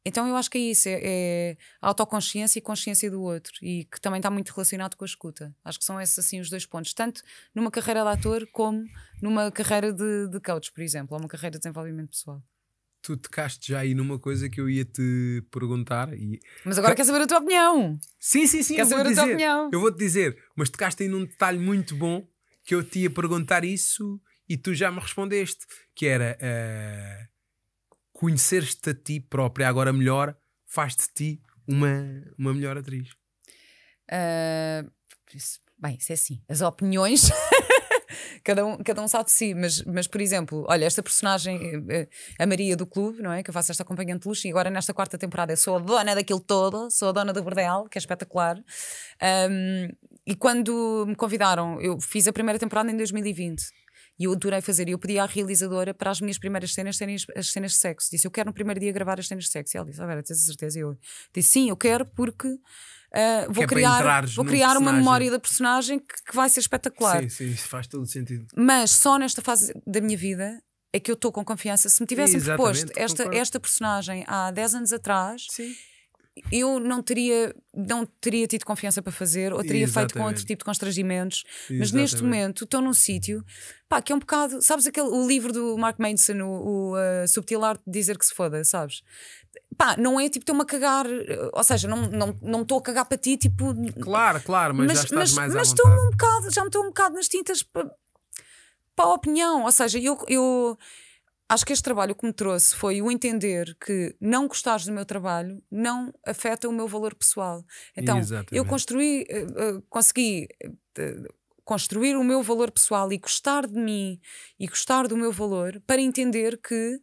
então eu acho que é isso, é, é autoconsciência e consciência do outro, e que também está muito relacionado com a escuta. Acho que são esses assim os dois pontos, tanto numa carreira de ator como numa carreira de, de coach, por exemplo, ou uma carreira de desenvolvimento pessoal. Tu tocaste já aí numa coisa que eu ia te perguntar. E... Mas agora quer saber a tua opinião. Sim, sim, sim. Quer saber a tua opinião. Eu vou-te dizer, mas tocaste aí num detalhe muito bom que eu te ia perguntar isso e tu já me respondeste, que era. Uh conheceres-te a ti própria agora melhor faz de ti uma, uma melhor atriz? Uh, isso, bem, isso é assim. As opiniões. (laughs) cada um, cada um sabe de si, mas, mas por exemplo, olha, esta personagem, eh, a Maria do Clube, não é? Que eu faço esta acompanhante de luxo e agora nesta quarta temporada eu sou a dona daquilo todo, sou a dona do Bordel, que é espetacular. Um, e quando me convidaram, eu fiz a primeira temporada em 2020 e eu adorei fazer. E eu pedi à realizadora para as minhas primeiras cenas serem as, cenas de sexo. Disse, eu quero no primeiro dia gravar as cenas de sexo. E ela disse, ah, tens a certeza? E eu disse, sim, eu quero porque uh, vou, é criar, vou criar uma memória da personagem que, que, vai ser espetacular. Sim, sim, isso faz todo sentido. Mas só nesta fase da minha vida é que eu estou com confiança. Se me tivessem proposto esta, esta personagem há 10 anos atrás. Sim eu não teria, não teria tido confiança para fazer, ou teria Exatamente. feito com outro tipo de constrangimentos. Exatamente. Mas neste momento estou num sítio pá, que é um bocado. Sabes aquele, o livro do Mark Manson, o, o uh, Subtil Arte de Dizer que se foda, sabes? Pá, não é tipo ter uma cagar, ou seja, não estou não, estou a cagar para ti, tipo. Claro, claro, mas, mas já estás mas, mais Mas estou um bocado, já me estou um bocado nas tintas para, para a opinião, ou seja, eu, eu acho que este trabalho que me trouxe foi o entender que não gostares do meu trabalho não afeta o meu valor pessoal. Então, Exatamente. eu construí, eh, eh, consegui eh, construir o meu valor pessoal e gostar de mim e gostar do meu valor para entender que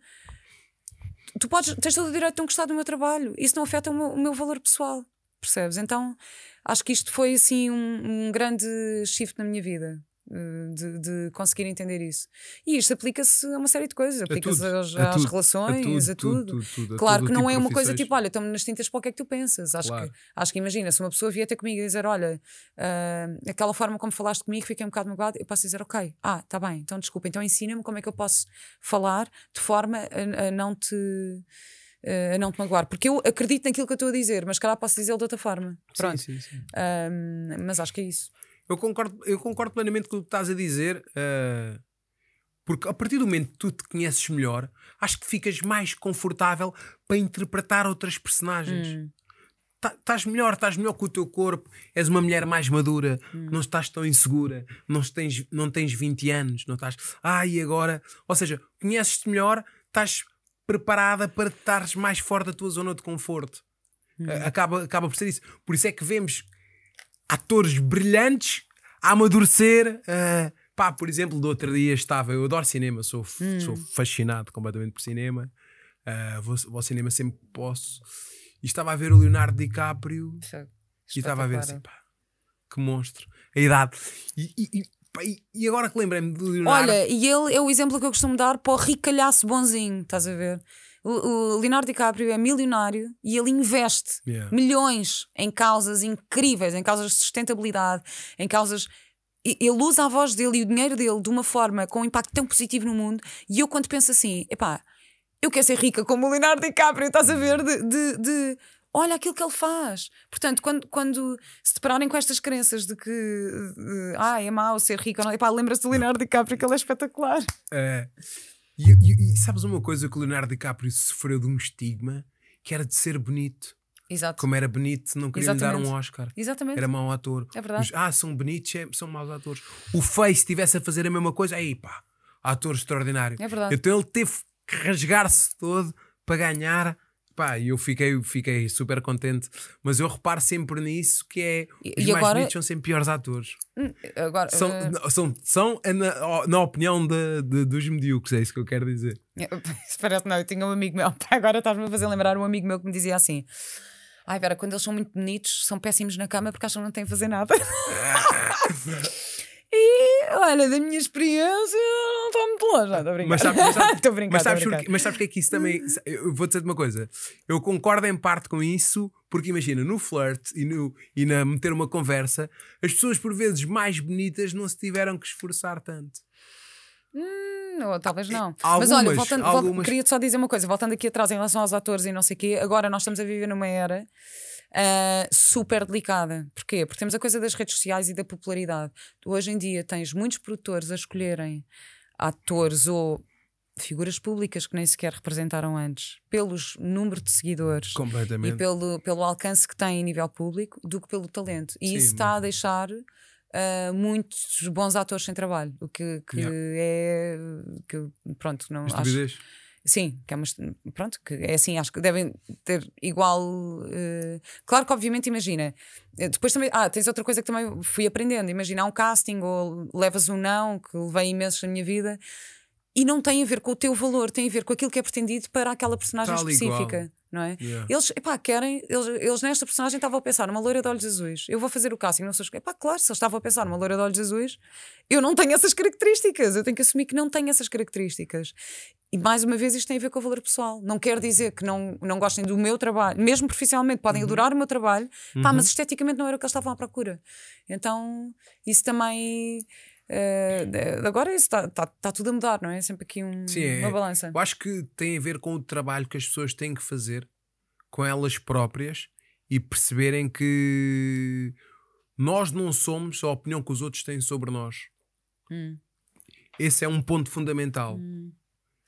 tu podes, tens todo o direito de não gostar do meu trabalho, isso não afeta o meu, o meu valor pessoal, percebes? Então, acho que isto foi assim um, um grande shift na minha vida. Hum, de, de, conseguir entender isso. E isto aplica-se a uma série de coisas, aplica-se às, às relações, a tudo. claro que tipo não é uma coisa tipo, olha, estamos nas tintas para o que é que tu pensas. Acho, claro. que, acho que imagina, se uma pessoa vier até comigo e dizer, olha, uh, aquela forma como falaste comigo, fiquei um bocado magoado, eu posso dizer, ok, ah, tá bem, então desculpa, então ensina-me como é que eu posso falar de forma a, a não te eh, a não te magoar, porque eu acredito naquilo que eu estou a dizer, mas calhar posso dizer de outra forma. Pronto. Sim, sim, sim. Hum, mas acho que é isso. Eu concordo, eu concordo plenamente com o que estás a dizer, uh, porque a partir do momento que tu te conheces melhor, acho que ficas mais confortável para interpretar outras personagens. Hum tá, estás melhor, estás melhor com o teu corpo, és uma mulher mais madura, hum. não estás tão insegura, não tens, não tens 20 anos, não estás, ah, e agora? Ou seja, conheces-te melhor, estás preparada para estares mais fora da tua zona de conforto. Hum. Acaba, acaba por ser isso. Por isso é que vemos atores brilhantes a amadurecer. Uh, pá, por exemplo, do outro dia estava. Eu adoro cinema, sou, hum. sou fascinado completamente por cinema. Uh, vou, vou, ao cinema sempre que posso. E estava a ver o Leonardo DiCaprio. e estava a ver assim, pá, que monstro. A idade. E, e, e, e agora que lembrei-me do Leonardo. Olha, e ele é o exemplo que eu costumo dar para o ricalhaço bonzinho, estás a ver? O, o Leonardo DiCaprio é milionário e ele investe yeah. milhões em causas incríveis, em causas de sustentabilidade, em causas ele usa a voz dele e o dinheiro dele de uma forma com um impacto tão positivo no mundo. E eu, quando penso assim, epá, eu quero ser rica como o Leonardo DiCaprio, estás a ver? De, de, de, olha aquilo que ele faz. Portanto, quando, quando se depararem com estas crenças de que de, ah, é mau ser rico, epá, lembra-se do Leonardo DiCaprio, que ele é espetacular. É. E, e, e sabes uma coisa que o Leonardo DiCaprio sofreu de um estigma que era de ser bonito. Exato. Como era bonito, não queriam dar um Oscar. Exatamente. Era mau ator. É verdade. Os, ah, são bonitos, é, são maus atores. O Face estivesse a fazer a mesma coisa, aí pá, ator extraordinário. É verdade. Então ele teve que rasgar-se todo para ganhar pá, eu fiquei, fiquei super contente. Mas eu reparo sempre nisso que é e, os e mais agora... bonitos são sempre piores atores. Hum, agora, são, uh... são, são na, na opinião de, de, dos medíocres, é isso que eu quero dizer. (laughs) Parece não, eu tinha um amigo meu, (laughs) agora estás-me a fazer lembrar um amigo meu que me dizia assim. Ai, Vera, quando eles são muito bonitos, são péssimos na cama porque acham que não têm a fazer nada. (laughs) E olha, da minha experiência, não está muito longe. Não, estou a brincar. Mas sabes, sabes, brincar, mas sabes porque, que é que isso também. Eu vou dizer-te uma coisa. Eu concordo em parte com isso, porque imagina, no flirt e, no, e na meter uma conversa, as pessoas por vezes mais bonitas não se tiveram que esforçar tanto. Hum, ou, talvez não. Algumas, Mas olha, voltando, algumas... queria só dizer uma coisa, voltando aqui atrás em relação aos atores e não sei o quê, agora nós estamos a viver numa era uh, super delicada. Porquê? Porque temos a coisa das redes sociais e da popularidade. hoje em dia tens muitos produtores a escolherem atores ou figuras públicas que nem sequer representaram antes, pelos número de seguidores e pelo, pelo alcance que têm em nível público, do que pelo talento. E Sim, isso está a deixar uh, muitos bons atores sem trabalho, o que, que yeah. é que, pronto, não acho. Sim, que é uma, pronto, que é assim, acho que devem ter igual. Uh, claro que, obviamente, imagina. Eh, depois também, ah, tens outra coisa que também fui aprendendo. Imagina, há um casting ou levas um não, que levei imenso na minha vida, e não tem a ver com o teu valor, tem a ver com aquilo que é pretendido para aquela personagem Tal específica. Igual não é? Yeah. Eles, epá, querem, eles, eles nesta personagem estavam a pensar numa loira de olhos azuis. Eu vou fazer o casting, não sou. Epá, claro, se eles estavam a pensar numa loira de olhos azuis, eu não tenho essas características, eu tenho que assumir que não tenho essas características. E mais uma vez, isto tem a ver com o valor pessoal. Não quer dizer que não, não gostem do meu trabalho, mesmo profissionalmente, podem uhum. adorar o meu trabalho, uhum. pá, mas esteticamente não era o que eles estavam à procura. Então, isso também Uh, agora isso está tá, tá, tudo a mudar, não é? é sempre aqui um, Sim, é. uma balança. Eu acho que tem a ver com o trabalho que as pessoas têm que fazer com elas próprias e perceberem que nós não somos a opinião que os outros têm sobre nós. Hum. Esse é um ponto fundamental. Hum.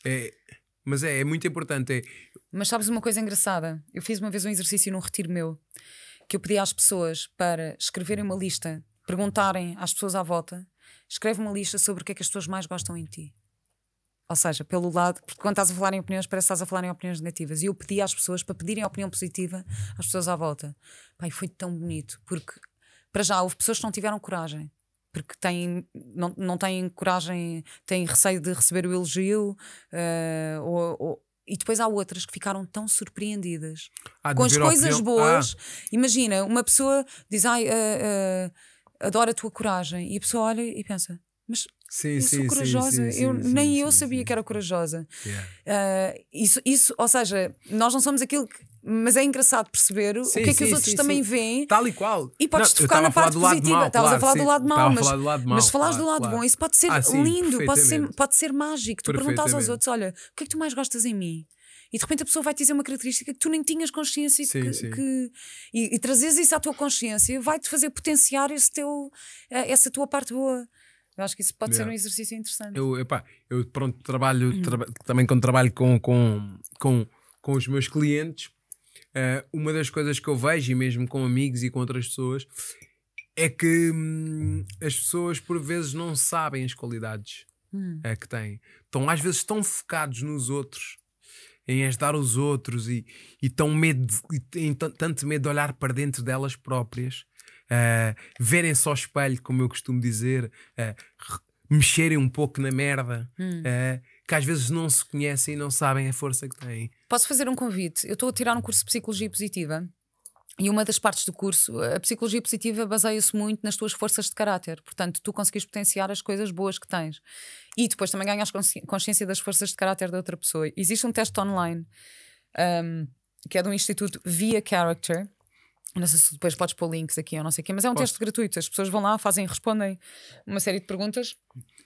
É, mas é, é muito importante. É... Mas sabes uma coisa engraçada? Eu fiz uma vez um exercício num retiro meu que eu pedi às pessoas para escreverem uma lista, perguntarem às pessoas à volta escreve uma lista sobre o que é que as pessoas mais gostam em ti. Ou seja, pelo lado, porque quando estás a falar em opiniões, parece que estás a falar em opiniões negativas. E eu pedi às pessoas para pedirem opinião positiva às pessoas à volta. Pai, foi tão bonito, porque para já houve pessoas que não tiveram coragem, porque têm, não, não têm coragem, têm receio de receber o elogio, uh, ou, ou, e depois há outras que ficaram tão surpreendidas ah, com as coisas opinião. boas. Ah. Imagina, uma pessoa diz, ai. Uh, uh, adoro a tua coragem. E a pessoa olha e pensa, mas sim, eu sou corajosa. Sim, eu, nem eu sabia que era corajosa. Yeah. Uh, isso, isso, ou seja, nós não somos aquilo que. Mas é engraçado perceber o que é que os outros também veem. Tal e qual. E podes não, focar na parte positiva. Estavas claro, a falar do lado mau, mas, falas falares claro, do lado claro. bom. Isso pode ser ah, lindo, pode ser, pode ser mágico. Tu perguntas aos outros: olha, o que é que tu mais gostas em mim? e de repente a pessoa vai te dizer uma característica que tu nem tinhas consciência sim, que, sim. que, e, e isso à tua consciência vai-te fazer potenciar esse teu, eh, essa tua parte boa. Eu acho que isso pode yeah. ser um exercício interessante. Eu, epá, eu pronto, trabalho hum. também quando trabalho com, com, com, com os meus clientes, uh, uma das coisas que eu vejo, e mesmo com amigos e com outras pessoas, é que hum, as pessoas por vezes não sabem as qualidades uh, que têm. Estão às vezes tão focados nos outros em ajudar os outros e, e tão medo, e têm tanto medo de olhar para dentro delas próprias, uh, verem só espelho, como eu costumo dizer, uh, mexerem um pouco na merda. Hum. Uh, que às vezes não se conhecem e não sabem a força que têm. Posso fazer um convite? Eu estou a tirar um curso de psicologia positiva e uma das partes do curso, a psicologia positiva baseia-se muito nas tuas forças de caráter. Portanto, tu conseguis potenciar as coisas boas que tens. E depois também ganhas consciência das forças de caráter da outra pessoa. Existe um teste online um, que é do instituto Via Character. Não sei se depois podes pôr links aqui ou não sei o quê, mas é um Posso. teste gratuito. As pessoas vão lá, fazem, respondem uma série de perguntas,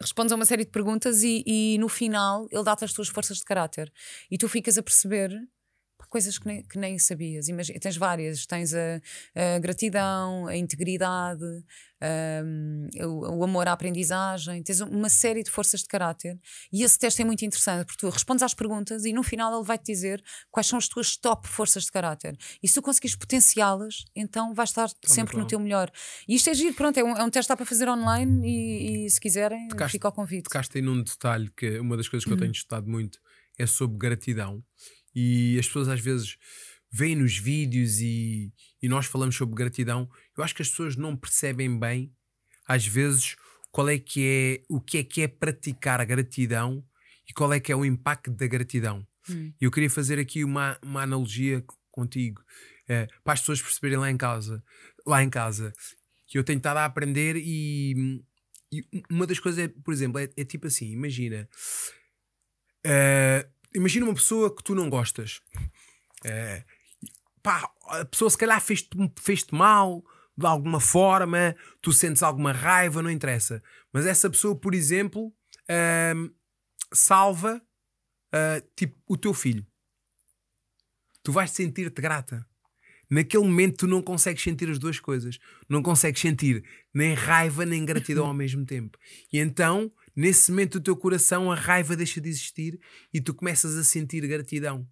respondes a uma série de perguntas e, e no final ele dá-te as tuas forças de caráter. E tu ficas a perceber coisas que nem, que nem sabias. Imagina, tens várias, tens a, a gratidão, a integridade, hum, o, o, amor à aprendizagem, tens uma série de forças de caráter. E esse teste é muito interessante, porque tu respondes às perguntas e no final ele vai-te dizer quais são as tuas top forças de caráter. E se tu conseguires potenciá-las, então vais estar Também tá sempre claro. no teu melhor. E isto é giro, pronto, é um, é um teste que dá para fazer online e, e se quiserem, fica ao convite. Tocaste aí num detalhe que é uma das coisas que eu tenho uhum. estudado muito é sobre gratidão e as pessoas às vezes veem nos vídeos e, e nós falamos sobre gratidão, eu acho que as pessoas não percebem bem, às vezes, qual é que é o que é que é praticar a gratidão e qual é que é o impacto da gratidão. Hum. Eu queria fazer aqui uma, uma analogia contigo é, para as pessoas perceberem lá em casa, lá em casa que eu tenho estado a aprender e, e uma das coisas é, por exemplo, é, é tipo assim, imagina. Uh, imagina uma pessoa que tu não gostas. É, pá, a pessoa se calhar fez-te fez mal de alguma forma, tu sentes alguma raiva, não interessa. Mas essa pessoa, por exemplo, ehm, salva eh, tipo, o teu filho. Tu vais sentir-te grata. Naquele momento tu não consegues sentir as duas coisas. Não consegues sentir nem raiva nem gratidão ao mesmo tempo. E então Nesse momento do teu coração, a raiva deixa de existir e tu começas a sentir gratidão.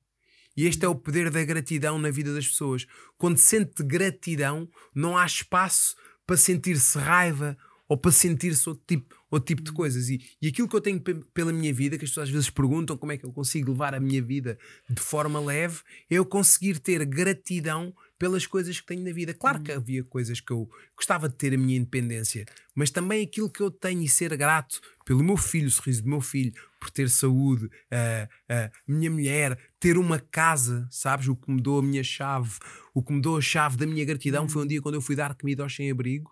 E este é o poder da gratidão na vida das pessoas. Quando sente gratidão, não há espaço para sentir-se raiva ou para sentir-se outro tipo, outro tipo de coisas. E, e aquilo que eu tenho pela minha vida, que as pessoas às vezes perguntam como é que eu consigo levar a minha vida de forma leve, é eu conseguir ter gratidão pelas coisas que tenho na vida. Claro que hum. havia coisas que eu gostava de ter a minha independência, mas também aquilo que eu tenho e ser grato pelo meu filho, o sorriso do meu filho, por ter saúde, a, minha mulher, ter uma casa, sabes? O que me deu a minha chave, o que me deu a chave da minha gratidão foi um hum. dia quando eu fui dar comida aos sem-abrigo.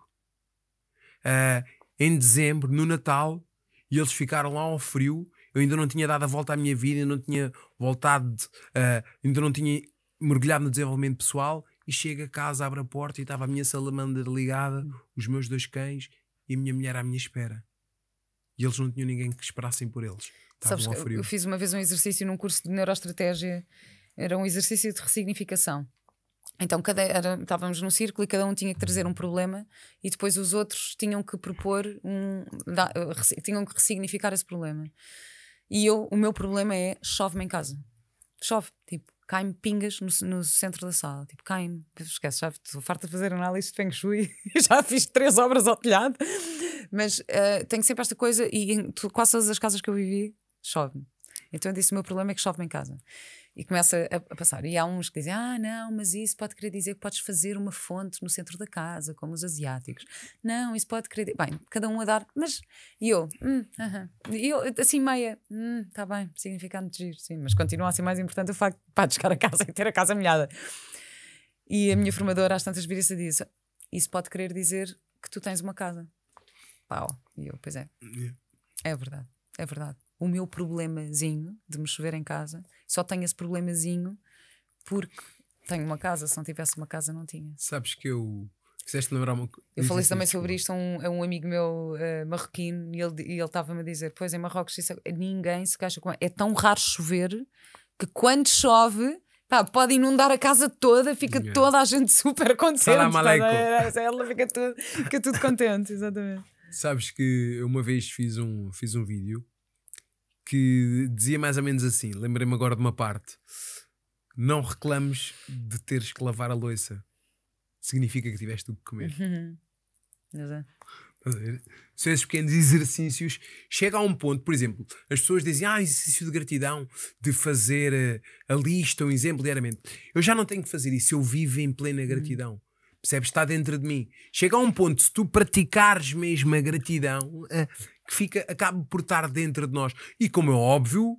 Uh, em dezembro, no Natal, e eles ficaram lá ao frio. Eu ainda não tinha dado a volta à minha vida, ainda não tinha voltado, uh, ainda não tinha mergulhado no desenvolvimento pessoal e chego a casa, abro a porta e estava a minha salamandra ligada, os meus dois cães e a minha mulher à minha espera. E eles não tinham ninguém que esperassem por eles. Sabes, ao frio. Eu fiz uma vez um exercício num curso de neuroestratégia, era um exercício de ressignificação. Então cada, era, estávamos num círculo e cada um tinha que trazer um problema e depois os outros tinham que propor um da, tinham que ressignificar esse problema. E eu, o meu problema é chove-me em casa. Chove, tipo, caem-me pingas no, no, centro da sala. Tipo, caem-me. Esquece, já estou farta de fazer análise de Feng Shui, (laughs) já fiz três obras ao telhado. Mas uh, tenho sempre esta coisa, e em quase todas as casas que eu vivi, chove-me. Então eu disse: o meu problema é que chove-me em casa. E começa a, a, passar. E há uns que dizem: Ah, não, mas isso pode querer dizer que podes fazer uma fonte no centro da casa, como os asiáticos. Não, isso pode querer. Bem, cada um a dar. Mas. E eu? Hum, uh -huh. E eu, assim, meia. Hum, tá bem, significa muito giro, sim. Mas continua a ser mais importante o facto de chegar a casa (laughs) e ter a casa molhada. E a minha formadora, às tantas, vezes, diz: Isso pode querer dizer que tu tens uma casa. Pau. E eu, pois é. Yeah. É verdade, é verdade o meu problemazinho de me chover em casa. Só tenho esse problemazinho porque tenho uma casa. Se não tivesse uma casa, não tinha. Sabes que eu. Fizeste lembrar uma coisa. Eu falei também sobre isto a um, a um amigo meu uh, marroquino e ele estava-me a dizer: Pois, em Marrocos isso, é, ninguém se queixa com. É tão raro chover que quando chove. Pá, pode inundar a casa toda, fica yeah. toda a gente (laughs) super contente. É, é, ela fica tudo, fica tudo contente, exatamente. Sabes que eu uma vez fiz um, fiz um vídeo que dizia mais ou menos assim. Lembrei-me agora de uma parte. Não reclames de teres que lavar a louça. Significa que tiveste o que comer. Uhum. Exato. São esses pequenos exercícios. Chega a um ponto, por exemplo, as pessoas dizem: Ah, exercício de gratidão, de fazer a, eh, a lista, um exemplo diariamente. Eu já não tenho que fazer isso, eu vivo em plena uhum. gratidão. Percebes? Está dentro de mim. Chega a um ponto, se tu praticares mesmo a gratidão, eh, que fica, acaba por estar dentro de nós. E como é óbvio,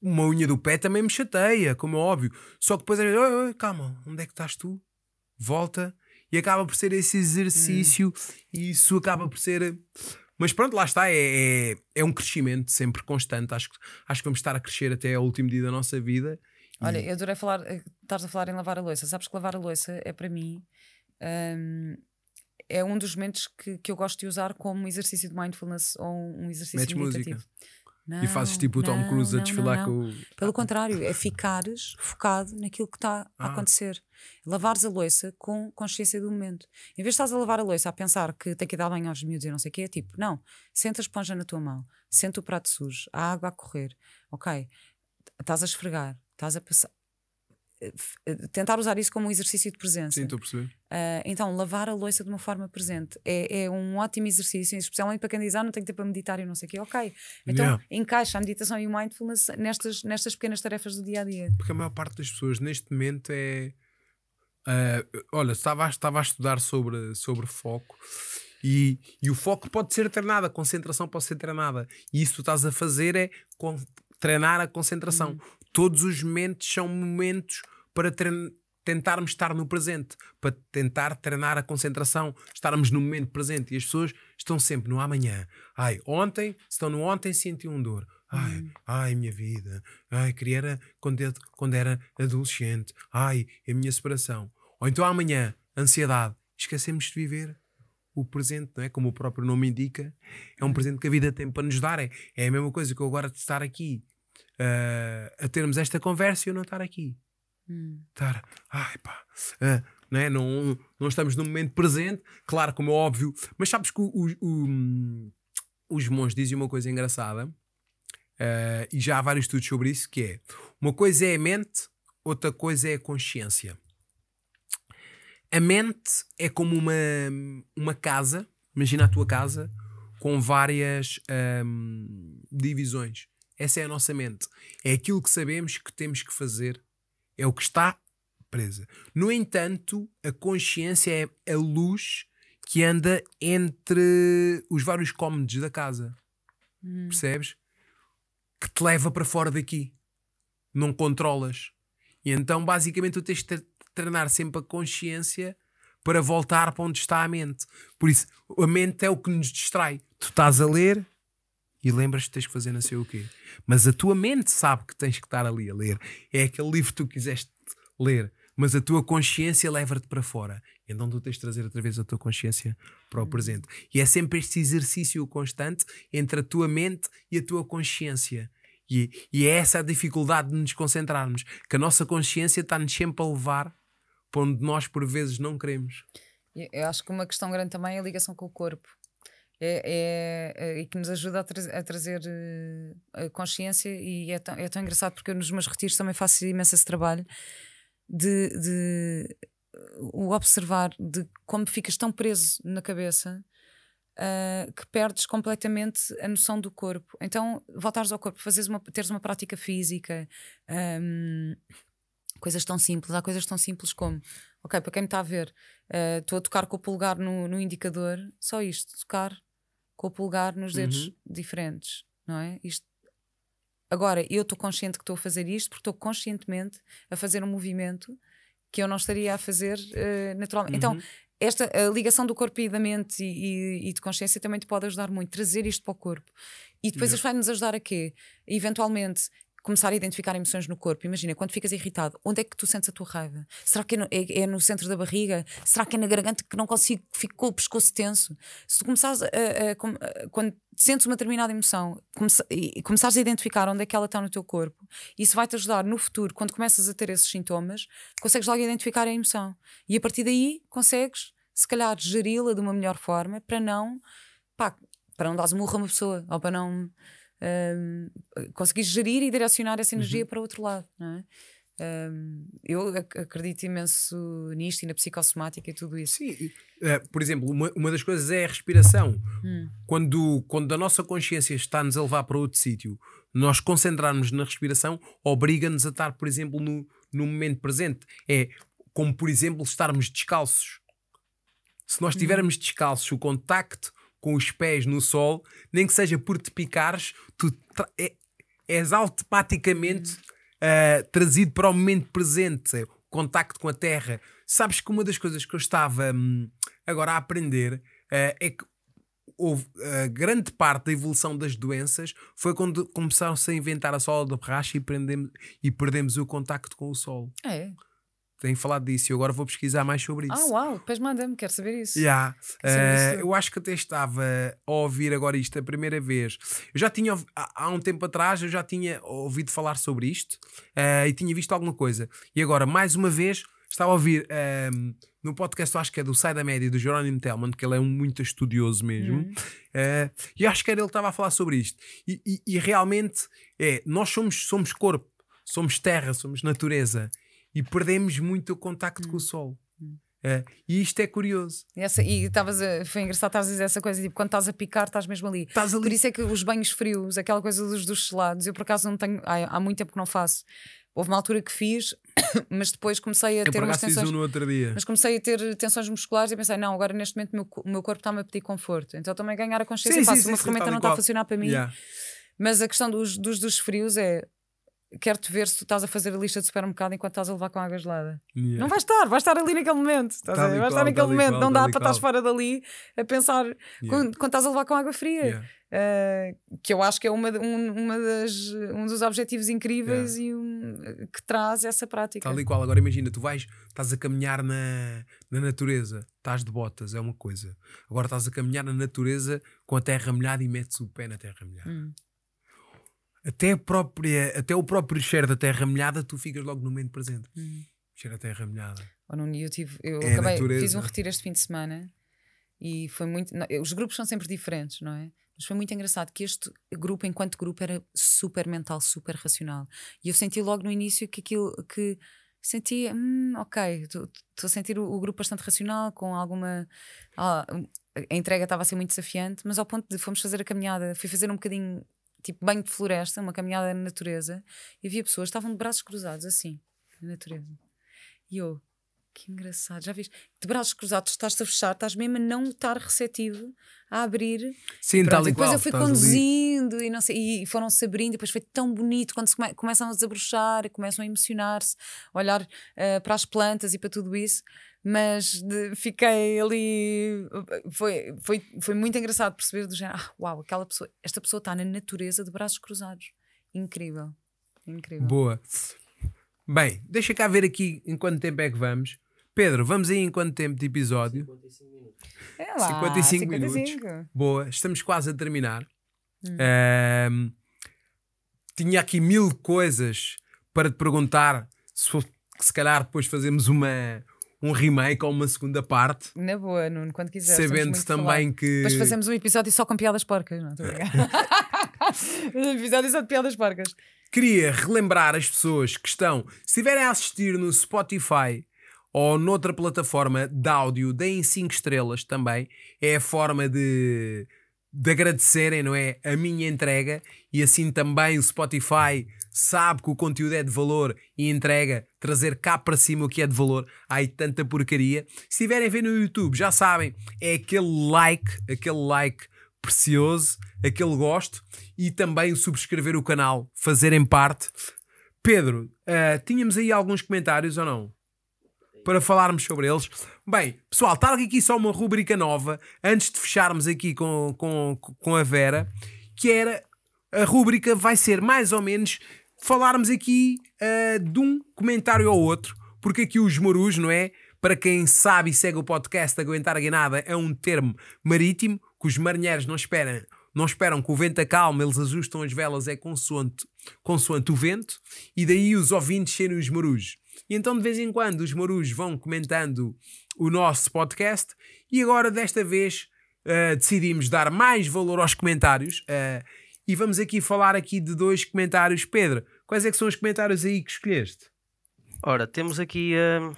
uma unha do pé também me chateia, como é óbvio. Só que depois a oi, oi, calma, onde é que estás tu? Volta. E acaba por ser esse exercício, hum. e isso acaba por ser. Mas pronto, lá está, é, é, é, um crescimento sempre constante. Acho, acho que vamos estar a crescer até ao último dia da nossa vida. Olha, e... eu adorei falar, eh, estás a falar em lavar a louça. Sabes que lavar a louça é para mim. Hum, é um dos momentos que, que eu gosto de usar como exercício de mindfulness ou um exercício Metes meditativo. Música. Não, e fazes tipo o Tom Cruise a desfilar não, com o. Pelo contrário, é ficares focado naquilo que está ah. a acontecer. Lavares a louça com consciência do momento. Em vez de estás a lavar a louça a pensar que tem que dar banho aos miúdos e não sei o quê, é tipo, não, senta a esponja na tua mão, senta o prato sujo, a água a correr, ok? Estás a esfregar, estás a passar. Eh, eh, tentar usar isso como um exercício de presença. Sim, estou a perceber. Uh, então, lavar a louça de uma forma presente é, é, um ótimo exercício, especialmente para quem diz, ah, não tenho tempo para meditar e não sei o quê. Ok. Então, yeah. encaixa a meditação e o mindfulness nestas, nestas pequenas tarefas do dia a dia. Porque a maior parte das pessoas neste momento é. Uh, olha, estava, estava a estudar sobre, sobre foco e, e o foco pode ser treinado, a concentração pode ser treinada. E isso que tu estás a fazer é treinar a concentração. Uhum. Todos os momentos são momentos para tentarmos estar no presente, para tentar treinar a concentração, estarmos no momento presente. E as pessoas estão sempre no amanhã. Ai, ontem, se estão no ontem, senti um dor. Ai, hum. ai, minha vida. Ai, queria era quando, eu, quando era adolescente. Ai, a minha separação. Ou então amanhã, ansiedade. Esquecemos de viver o presente, não é? Como o próprio nome indica, é um presente que a vida tem para nos dar. É, é a mesma coisa que eu agora de estar aqui uh, a termos esta conversa e eu não estar aqui. Hum. Estar, ai pá, né? não, não estamos no momento presente, claro, como é óbvio, mas sabes que o, o, o, hum, os monges dizem uma coisa engraçada, uh, e já há vários estudos sobre isso, que é uma coisa é a mente, outra coisa é a consciência. A mente é como uma, uma casa, imagina a tua casa, com várias um, divisões. Essa é a nossa mente. É aquilo que sabemos que temos que fazer é o que está presa. No entanto, a consciência é a luz que anda entre os vários cómodos da casa. Hum. Percebes? Que te leva para fora daqui. Não controlas. E então, basicamente, tu tens de treinar sempre a consciência para voltar para onde está a mente. Por isso, a mente é o que nos distrai. Tu estás a ler, e lembras que tens que fazer não sei o quê. Mas a tua mente sabe que tens que estar ali a ler. É aquele livro que tu quiseste ler, mas a tua consciência leva-te para fora. Então tu tens de trazer outra vez a tua consciência para o presente. E é sempre este exercício constante entre a tua mente e a tua consciência. E, e é essa a dificuldade de nos concentrarmos, que a nossa consciência está-nos sempre a levar para onde nós por vezes não queremos. Eu acho que uma questão grande também é a ligação com o corpo é, é, é, e que nos ajuda a, tra a trazer eh, a consciência. E é tão, é tão engraçado porque eu nos meus retiros também faço imenso esse trabalho de, de o observar de como ficas tão preso na cabeça. Uh, que perdes completamente a noção do corpo. Então, voltares ao corpo, fazeres uma, teres uma prática física, um, coisas tão simples. Há coisas tão simples como, ok, para quem me está a ver, ah, estou uh, a tocar com o polegar no, no indicador, só isto, tocar, com o polegar nos dedos uhum. diferentes, não é? Isto... Agora, eu estou consciente que estou a fazer isto porque estou conscientemente a fazer um movimento que eu não estaria a fazer uh, naturalmente. Então, uhum. Então, esta a ligação do corpo e da mente e, e, e, de consciência também te pode ajudar muito, trazer isto para o corpo. E depois isto vai-nos ajudar a quê? Eventualmente, começar a identificar emoções no corpo. Imagina, quando ficas irritado, onde é que tu sentes a tua raiva? Será que é no, é, é no centro da barriga? Será que é na garganta que não consigo, fico o pescoço tenso? Se tu começares a, a, a, quando sentes uma determinada emoção e começares a identificar onde é que ela está no teu corpo, isso vai-te ajudar no futuro, quando começas a ter esses sintomas, consegues logo identificar a emoção. E a partir daí consegues, se calhar, geri-la de uma melhor forma para não, pá, para não dar murro a uma pessoa ou para não um, conseguir gerir e direcionar essa energia uhum. para outro lado, não é? Um, eu acredito imenso nisto e na psicossomática e tudo isso. Sim, uh, por exemplo, uma, uma, das coisas é a respiração. Hum. Quando, quando a nossa consciência está-nos a levar para outro sítio, nós concentrarmos na respiração obriga-nos a estar, por exemplo, no, no momento presente. É como, por exemplo, estarmos descalços. Se nós uhum. estivermos descalços, o contacto com os pés no sol, nem que seja por te picares, tu é, és automaticamente uh, trazido para o momento presente, o contacto com a terra. Sabes que uma das coisas que eu estava hum, agora a aprender uh, é que houve uh, grande parte da evolução das doenças foi quando começaram-se a inventar a sola da borracha e, e perdemos o contacto com o sol. É têm falado disso e agora vou pesquisar mais sobre ah, isso. Ah, uau, depois manda-me, quero saber isso. Yeah. saber uh, isso. Eh, eu acho que até estava a ouvir agora isto a primeira vez. Eu já tinha, há, há um tempo atrás, eu já tinha ouvido falar sobre isto uh, e tinha visto alguma coisa. E agora, mais uma vez, estava a ouvir ehm, no podcast, acho que é do Sai da Média, do Jerónimo Telman, que ele é um muito estudioso mesmo, uhum. uh, e acho que era ele que estava a falar sobre isto. E, e, e realmente é, nós somos, somos corpo, somos terra, somos natureza e perdemos muito o contacto hum. com o hum. sol Hum. É, e isto é curioso. Essa, e estavas a, foi engraçado, estavas a dizer essa coisa, tipo, quando estás a picar, estás mesmo ali. ali. Por isso é que os banhos frios, aquela coisa dos, dos gelados, eu por acaso não tenho, há, há muito tempo que não faço. Houve uma altura que fiz, (coughs) mas depois comecei a eu ter umas tensões. Um no outro dia. Mas comecei a ter tensões musculares e pensei, não, agora neste momento o meu, meu, corpo está-me a pedir conforto. Então também ganhar a consciência, sim, faço sim, uma sim, ferramenta não está a funcionar para mim. Yeah. Mas a questão dos, dos, dos frios é quero-te ver se tu estás a fazer a lista de supermercado enquanto estás a levar com a água gelada. Yeah. Não vais estar, vais estar ali naquele momento. Estás vais estar naquele momento, qual, não dá para estás fora dali a pensar yeah. quando, quando, estás a levar com água fria. Yeah. Uh, que eu acho que é uma, um, uma das, um dos objetivos incríveis e um, que traz essa prática. Tal e qual, agora imagina, tu vais, estás a caminhar na, na natureza, estás de botas, é uma coisa. Agora estás a caminhar na natureza com a terra molhada e metes o pé na terra molhada. Hum até, própria, até o próprio cheiro da terra molhada, tu ficas logo no momento presente. Uhum. Cheiro da terra molhada. Ou oh, não, eu tive, eu é acabei, fiz um retiro este fim de semana e foi muito. Não, os grupos são sempre diferentes, não é? Mas foi muito engraçado que este grupo, enquanto grupo, era super mental, super racional. E eu senti logo no início que aquilo que senti, hum, ok, estou a sentir o, o, grupo bastante racional, com alguma. Ah, a entrega estava a ser muito desafiante, mas ao ponto de fomos fazer a caminhada, fui fazer um bocadinho tipo banho de floresta, uma caminhada na natureza, e havia pessoas que estavam de braços cruzados, assim, na natureza. E eu, que engraçado, já viste? De braços cruzados, estás a fechar, estás mesmo a não estar receptivo a abrir. Sim, tal e Depois eu fui conduzindo ali. e, não sei, e foram-se abrindo, depois foi tão bonito quando se come, começam a desabrochar, começam a emocionar-se, olhar uh, para as plantas e para tudo isso mas de, fiquei ali. Foi, foi, foi muito engraçado perceber do género: ah, uau, aquela pessoa, esta pessoa está na natureza de braços cruzados. Incrível. Incrível. Boa. Bem, deixa cá ver aqui em quanto tempo é que vamos. Pedro, vamos aí em quanto tempo de episódio? 55 minutos. É lá, 55, 55. minutos. Boa, estamos quase a terminar. Hum. Um, tinha aqui mil coisas para te perguntar se, se calhar depois fazemos uma, um remake ou uma segunda parte. Na boa, Nuno, quando quiser. Sabendo também que. Depois fazemos um episódio só com piadas porcas, não estou (laughs) (laughs) Um episódio só de piadas porcas. Queria relembrar as pessoas que estão, se estiverem a assistir no Spotify ou noutra plataforma de áudio, deem 5 estrelas também. É a forma de, de agradecerem, não é? A minha entrega e assim também o Spotify sabe que o conteúdo é de valor e entrega, trazer cá para cima o que é de valor. Há aí tanta porcaria. Se estiverem ver no YouTube, já sabem, é aquele like, aquele like precioso, aquele gosto e também subscrever o canal, fazerem parte. Pedro, uh, tínhamos aí alguns comentários ou não? para falarmos sobre eles. Bem, pessoal, está aqui só uma rubrica nova, antes de fecharmos aqui com, com, com a Vera, que era a rúbrica vai ser mais ou menos falarmos aqui uh, de um comentário ao outro, porque aqui os morus, não é? Para quem sabe e segue o podcast, aguentar a guinada é um termo marítimo que os marinheiros não esperam, não esperam que o vento acalme, eles ajustam as velas é consoante, consoante o vento e daí os ouvintes serem os morus. E então de vez em quando os morus vão comentando o nosso podcast e agora desta vez uh, decidimos dar mais valor aos comentários uh, e vamos aqui falar aqui de dois comentários. Pedro, quais é que são os comentários aí que escolheste? Ora, temos aqui uh,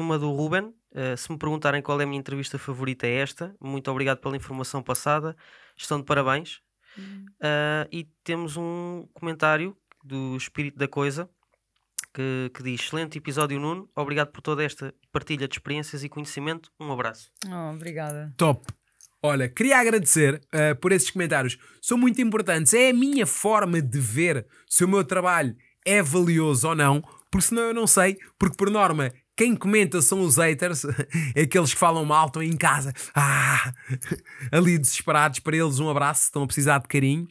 uma do Ruben. Uh, se me perguntarem qual é a minha entrevista favorita é esta. Muito obrigado pela informação passada. Estão de parabéns. Uh, e temos um comentário do Espírito da Coisa que, que, diz: Excelente episódio, Nuno. Obrigado por toda esta partilha de experiências e conhecimento. Um abraço. Oh, obrigada. Top. Olha, queria agradecer uh, por esses comentários, são muito importantes. É a minha forma de ver se o meu trabalho é valioso ou não, porque senão eu não sei, porque por norma quem comenta são os haters, (laughs) aqueles que falam mal, estão em casa, ah, (laughs) ali desesperados para eles, um abraço, estão a precisar de carinho.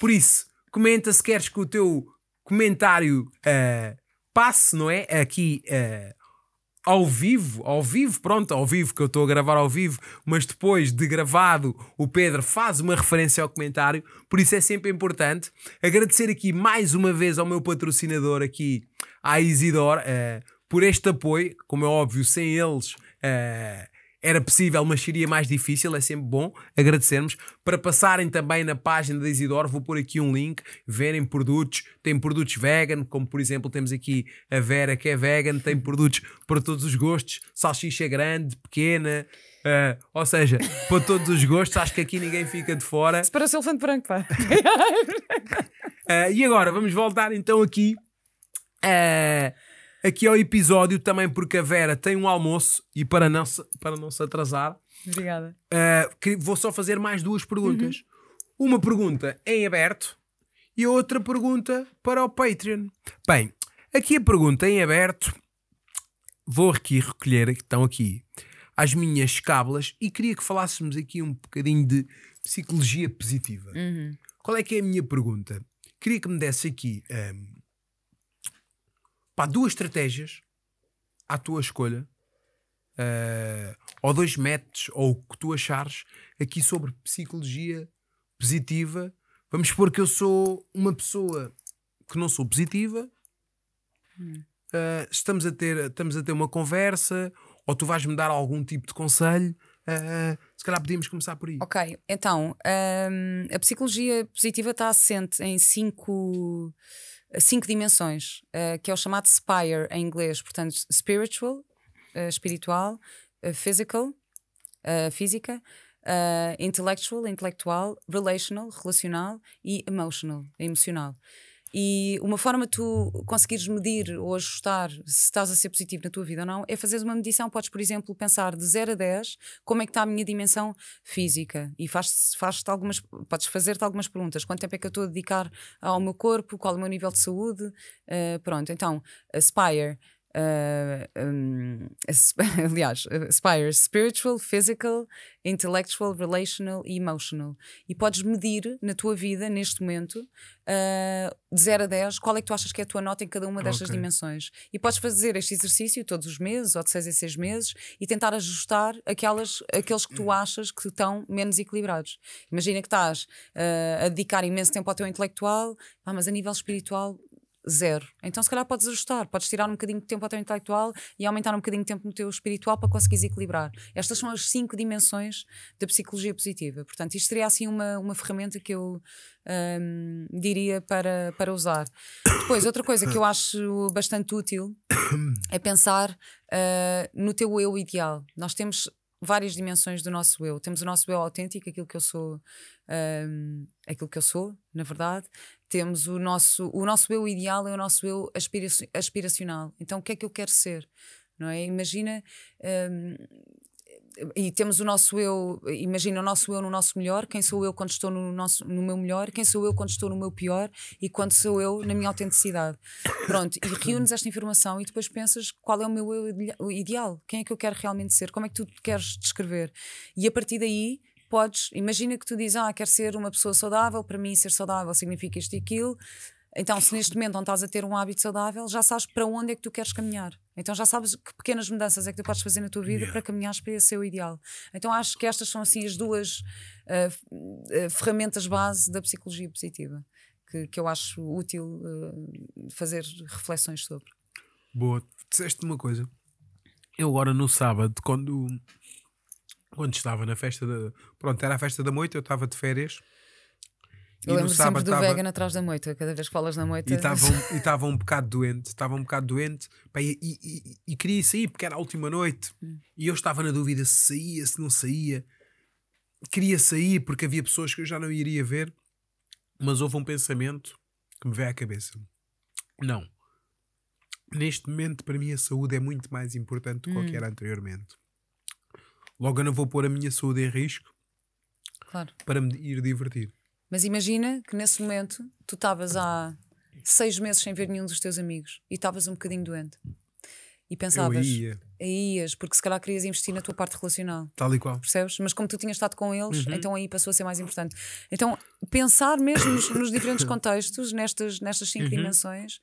Por isso, comenta se queres que o teu comentário uh, passe, não é? Aqui eh, ao vivo, ao vivo, pronto, ao vivo, que eu estou a gravar ao vivo, mas depois de gravado, o Pedro faz uma referência ao comentário, por isso é sempre importante. Agradecer aqui mais uma vez ao meu patrocinador aqui, à Isidor, uh, eh, por este apoio. Como é óbvio, sem eles uh, era possível, mas seria mais difícil. É sempre bom agradecermos. Para passarem também na página da Isidoro, vou pôr aqui um link, verem produtos. Tem produtos vegan, como por exemplo temos aqui a Vera, que é vegan, tem produtos para todos os gostos, salsicha grande, pequena. Uh, ou seja, para todos os gostos, acho que aqui ninguém fica de fora. Se para o seu elefante branco, pá. uh, ah, e agora, vamos voltar então aqui. Uh, aqui ao é episódio também porque a Vera tem um almoço e para não se, para não se atrasar. Obrigada. Uh, vou só fazer mais duas perguntas. Uhum. Uma pergunta em aberto e outra pergunta para o Patreon. Bem, aqui a pergunta em aberto. Vou aqui recolher, estão aqui, as minhas cábulas e queria que falássemos aqui um bocadinho de psicologia positiva. Uhum. Qual é que é a minha pergunta? Queria que me desse aqui um, pá, duas estratégias à tua escolha, uh, ou dois métodos, ou o que tu achares aqui sobre psicologia positiva. Vamos supor que eu sou uma pessoa que não sou positiva. Uh, estamos, a ter, estamos a ter uma conversa, ou tu vais-me dar algum tipo de conselho. Uh, se calhar podíamos começar por aí. Ok, então um, ehm, a psicologia positiva está assente em cinco cinco dimensões, uh, que é o chamado Spire em inglês, portanto, spiritual, uh, espiritual, eh, physical, física, intellectual, intelectual, relational, relacional e emotional, emocional. E uma forma de tu conseguires medir ou ajustar se estás a ser positivo na tua vida ou não é fazeres uma medição. Podes, por exemplo, pensar de 0 a 10 como é que está a minha dimensão física e faz, faz algumas, podes fazer-te algumas perguntas. Quanto tempo é que eu estou a dedicar ao meu corpo? Qual é o meu nível de saúde? Uh, pronto, então, Aspire Uh, ah, ah, um, (laughs) aliás, ah, spiritual, physical, intellectual, relational e emotional. E podes medir na tua vida, neste momento, uh, de 0 a 10, qual é que tu achas que é a tua nota em cada uma destas okay. dimensões. E podes fazer este exercício todos os meses, ou de 6 em 6 meses, e tentar ajustar aquelas, aqueles que tu hum. achas que estão menos equilibrados. Imagina que estás uh, a dedicar imenso tempo ao teu intelectual, ah, mas a nível espiritual zero. Então, se calhar, podes ajustar, podes tirar um bocadinho de tempo ao teu intelectual e aumentar um bocadinho de tempo no teu espiritual para conseguires equilibrar. Estas são as cinco dimensões da psicologia positiva. Portanto, isto seria assim uma, uma ferramenta que eu um, diria para, para usar. Depois, outra coisa que eu acho bastante útil é pensar uh, no teu eu ideal. Nós temos várias dimensões do nosso eu. Temos o nosso eu autêntico, aquilo que eu sou um, aquilo que eu sou, na verdade. Temos o nosso, o nosso eu ideal, é o nosso eu aspiracional. Então, o que é que eu quero ser? Não é? Imagina. Um, e temos o nosso eu, imagina o nosso eu no nosso melhor, quem sou eu quando estou no, nosso, no meu melhor, quem sou eu quando estou no meu pior e quando sou eu na minha autenticidade. Pronto, e reúnes esta informação e depois pensas qual é o meu eu ideal, quem é que eu quero realmente ser, como é que tu queres descrever. E a partir daí podes, imagina que tu dizes, ah, quero ser uma pessoa saudável, para mim ser saudável significa isto e aquilo. Então, se neste momento não estás a ter um hábito saudável, já sabes para onde é que tu queres caminhar. Então, já sabes que pequenas mudanças é que tu podes fazer na tua vida yeah. para caminhares para esse seu ideal. Então, acho que estas são assim as duas uh, uh, ferramentas base da psicologia positiva que, que eu acho útil uh, fazer reflexões sobre. Boa, disseste uma coisa. Eu agora no sábado, quando quando estava na festa da. Pronto, era a festa da moita, eu estava de férias. Eu lembro sempre do tava... vegan atrás da moita, cada vez que falas na moita. E estava um, (laughs) um bocado doente, estava um bocado doente pá, e, e, e, queria sair porque era a última noite. Hum. E eu estava na dúvida se saía, se não saía. Queria sair porque havia pessoas que eu já não iria ver, mas houve um pensamento que me veio à cabeça: não, neste momento para mim a saúde é muito mais importante do que hum. que era anteriormente. Logo eu não vou pôr a minha saúde em risco claro. para me ir divertir. Mas imagina que nesse momento tu estavas há seis meses sem ver nenhum dos teus amigos e estavas um bocadinho doente. E pensavas. Ia. Ias, porque se calhar querias investir na tua parte relacional. Tal e qual. Percebes? Mas como tu tinhas estado com eles, uhum. então aí passou a ser mais importante. Então, pensar mesmo nos, nos diferentes (coughs) contextos, nestas, nestas cinco uhum. dimensões,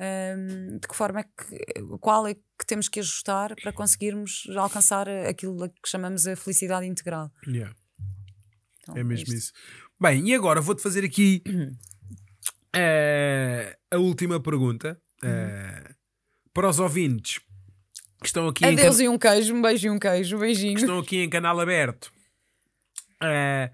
um, de que forma é que, qual é que temos que ajustar para conseguirmos alcançar aquilo que chamamos a felicidade integral. Yeah. Então, é mesmo isso. Bem, e agora vou-te fazer aqui uh, a última pergunta uh, uhum. para os ouvintes que estão aqui. Adeus can... e um queijo, um beijo e um queijo, um beijinho. Que estão aqui em canal aberto. Uh,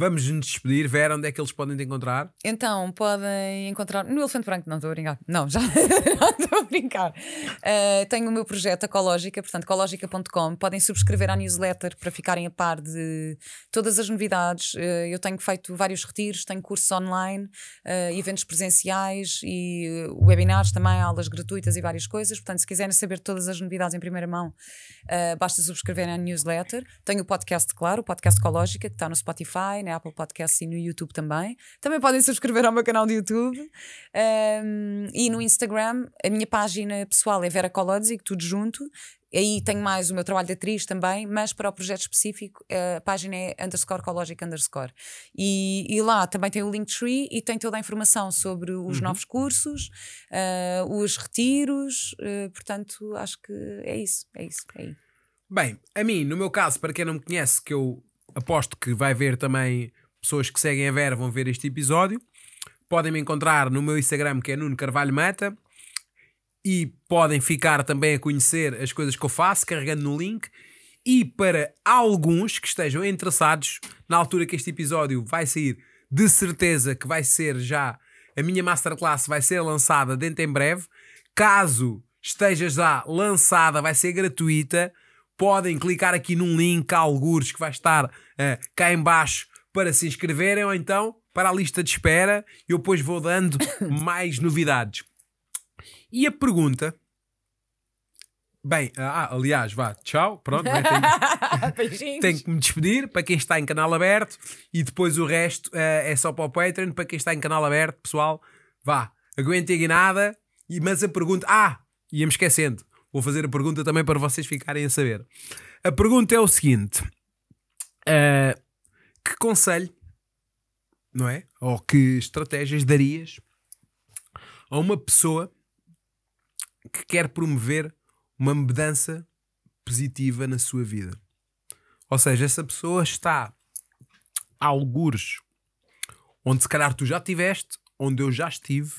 Vamos nos despedir, Vera, onde é que eles podem te encontrar? Então, podem encontrar no Elefante Branco, não estou a brincar, não, já (laughs) não estou a brincar. Uh, tenho o meu projeto Ecológica, portanto, ecológica.com. Podem subscrever à newsletter para ficarem a par de todas as novidades. Uh, eu tenho feito vários retiros, tenho cursos online, uh, eventos presenciais e webinars também, aulas gratuitas e várias coisas. Portanto, se quiserem saber todas as novidades em primeira mão, basta subscrever à newsletter. Tenho o podcast, claro, o podcast Ecológica, que está no Spotify na Apple Podcasts e no YouTube também. Também podem subscrever ao meu canal do YouTube. Um, e no Instagram, a minha página pessoal é Vera Colodzi, tudo junto. Aí tenho mais o meu trabalho de atriz também, mas para o projeto específico, a página é underscore Cologic underscore. E, e lá também tem o Linktree e tem toda a informação sobre os uhum. novos cursos, uh, os retiros, uh, portanto, acho que é isso, é isso, é aí. Bem, a mim, no meu caso, para quem não me conhece, que eu aposto que vai ver também pessoas que seguem a Vera vão ver este episódio. Podem me encontrar no meu Instagram que é Nuno Carvalho Mata e podem ficar também a conhecer as coisas que eu faço carregando no link. E para alguns que estejam interessados, na altura que este episódio vai sair, de certeza que vai ser já a minha masterclass vai ser lançada dentro em breve. Caso esteja já lançada, vai ser gratuita podem clicar aqui num link algures que vai estar uh, cá embaixo para se inscreverem ou então para a lista de espera eu depois vou dando (coughs) mais novidades. E a pergunta... Bem, eh, ah, aliás, vá, tchau, pronto. Né? Tenho, (laughs) tenho, que me despedir para quem está em canal aberto e depois o resto uh, é só para o Patreon. Para quem está em canal aberto, pessoal, vá, aguentem a guinada. E, mas a pergunta, ah, ia-me esquecendo, Vou fazer a pergunta também para vocês ficarem a saber. A pergunta é o seguinte: uh, que conselho, não é? Ou que estratégias darias a uma pessoa que quer promover uma mudança positiva na sua vida? Ou seja, essa pessoa está a algures onde se calhar tu já estiveste, onde eu já estive,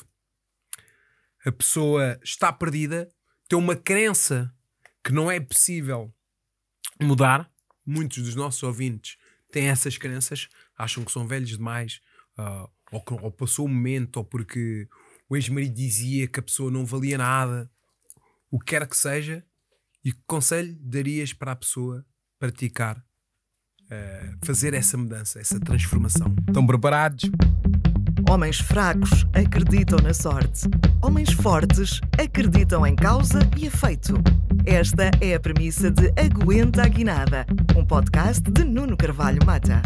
a pessoa está perdida tem uma crença que não é possível mudar. Muitos dos nossos ouvintes têm essas crenças, acham que são velhos demais, uh, ou, ou, passou o momento, ou porque o ex-marido dizia que a pessoa não valia nada, o que quer que seja. E que conselho darias para a pessoa praticar, uh, fazer essa mudança, essa transformação? Estão preparados? Homens fracos acreditam na sorte. Homens fortes acreditam em causa e efeito. Esta é a premissa de Aguenta a Guinada, um podcast de Nuno Carvalho Mata.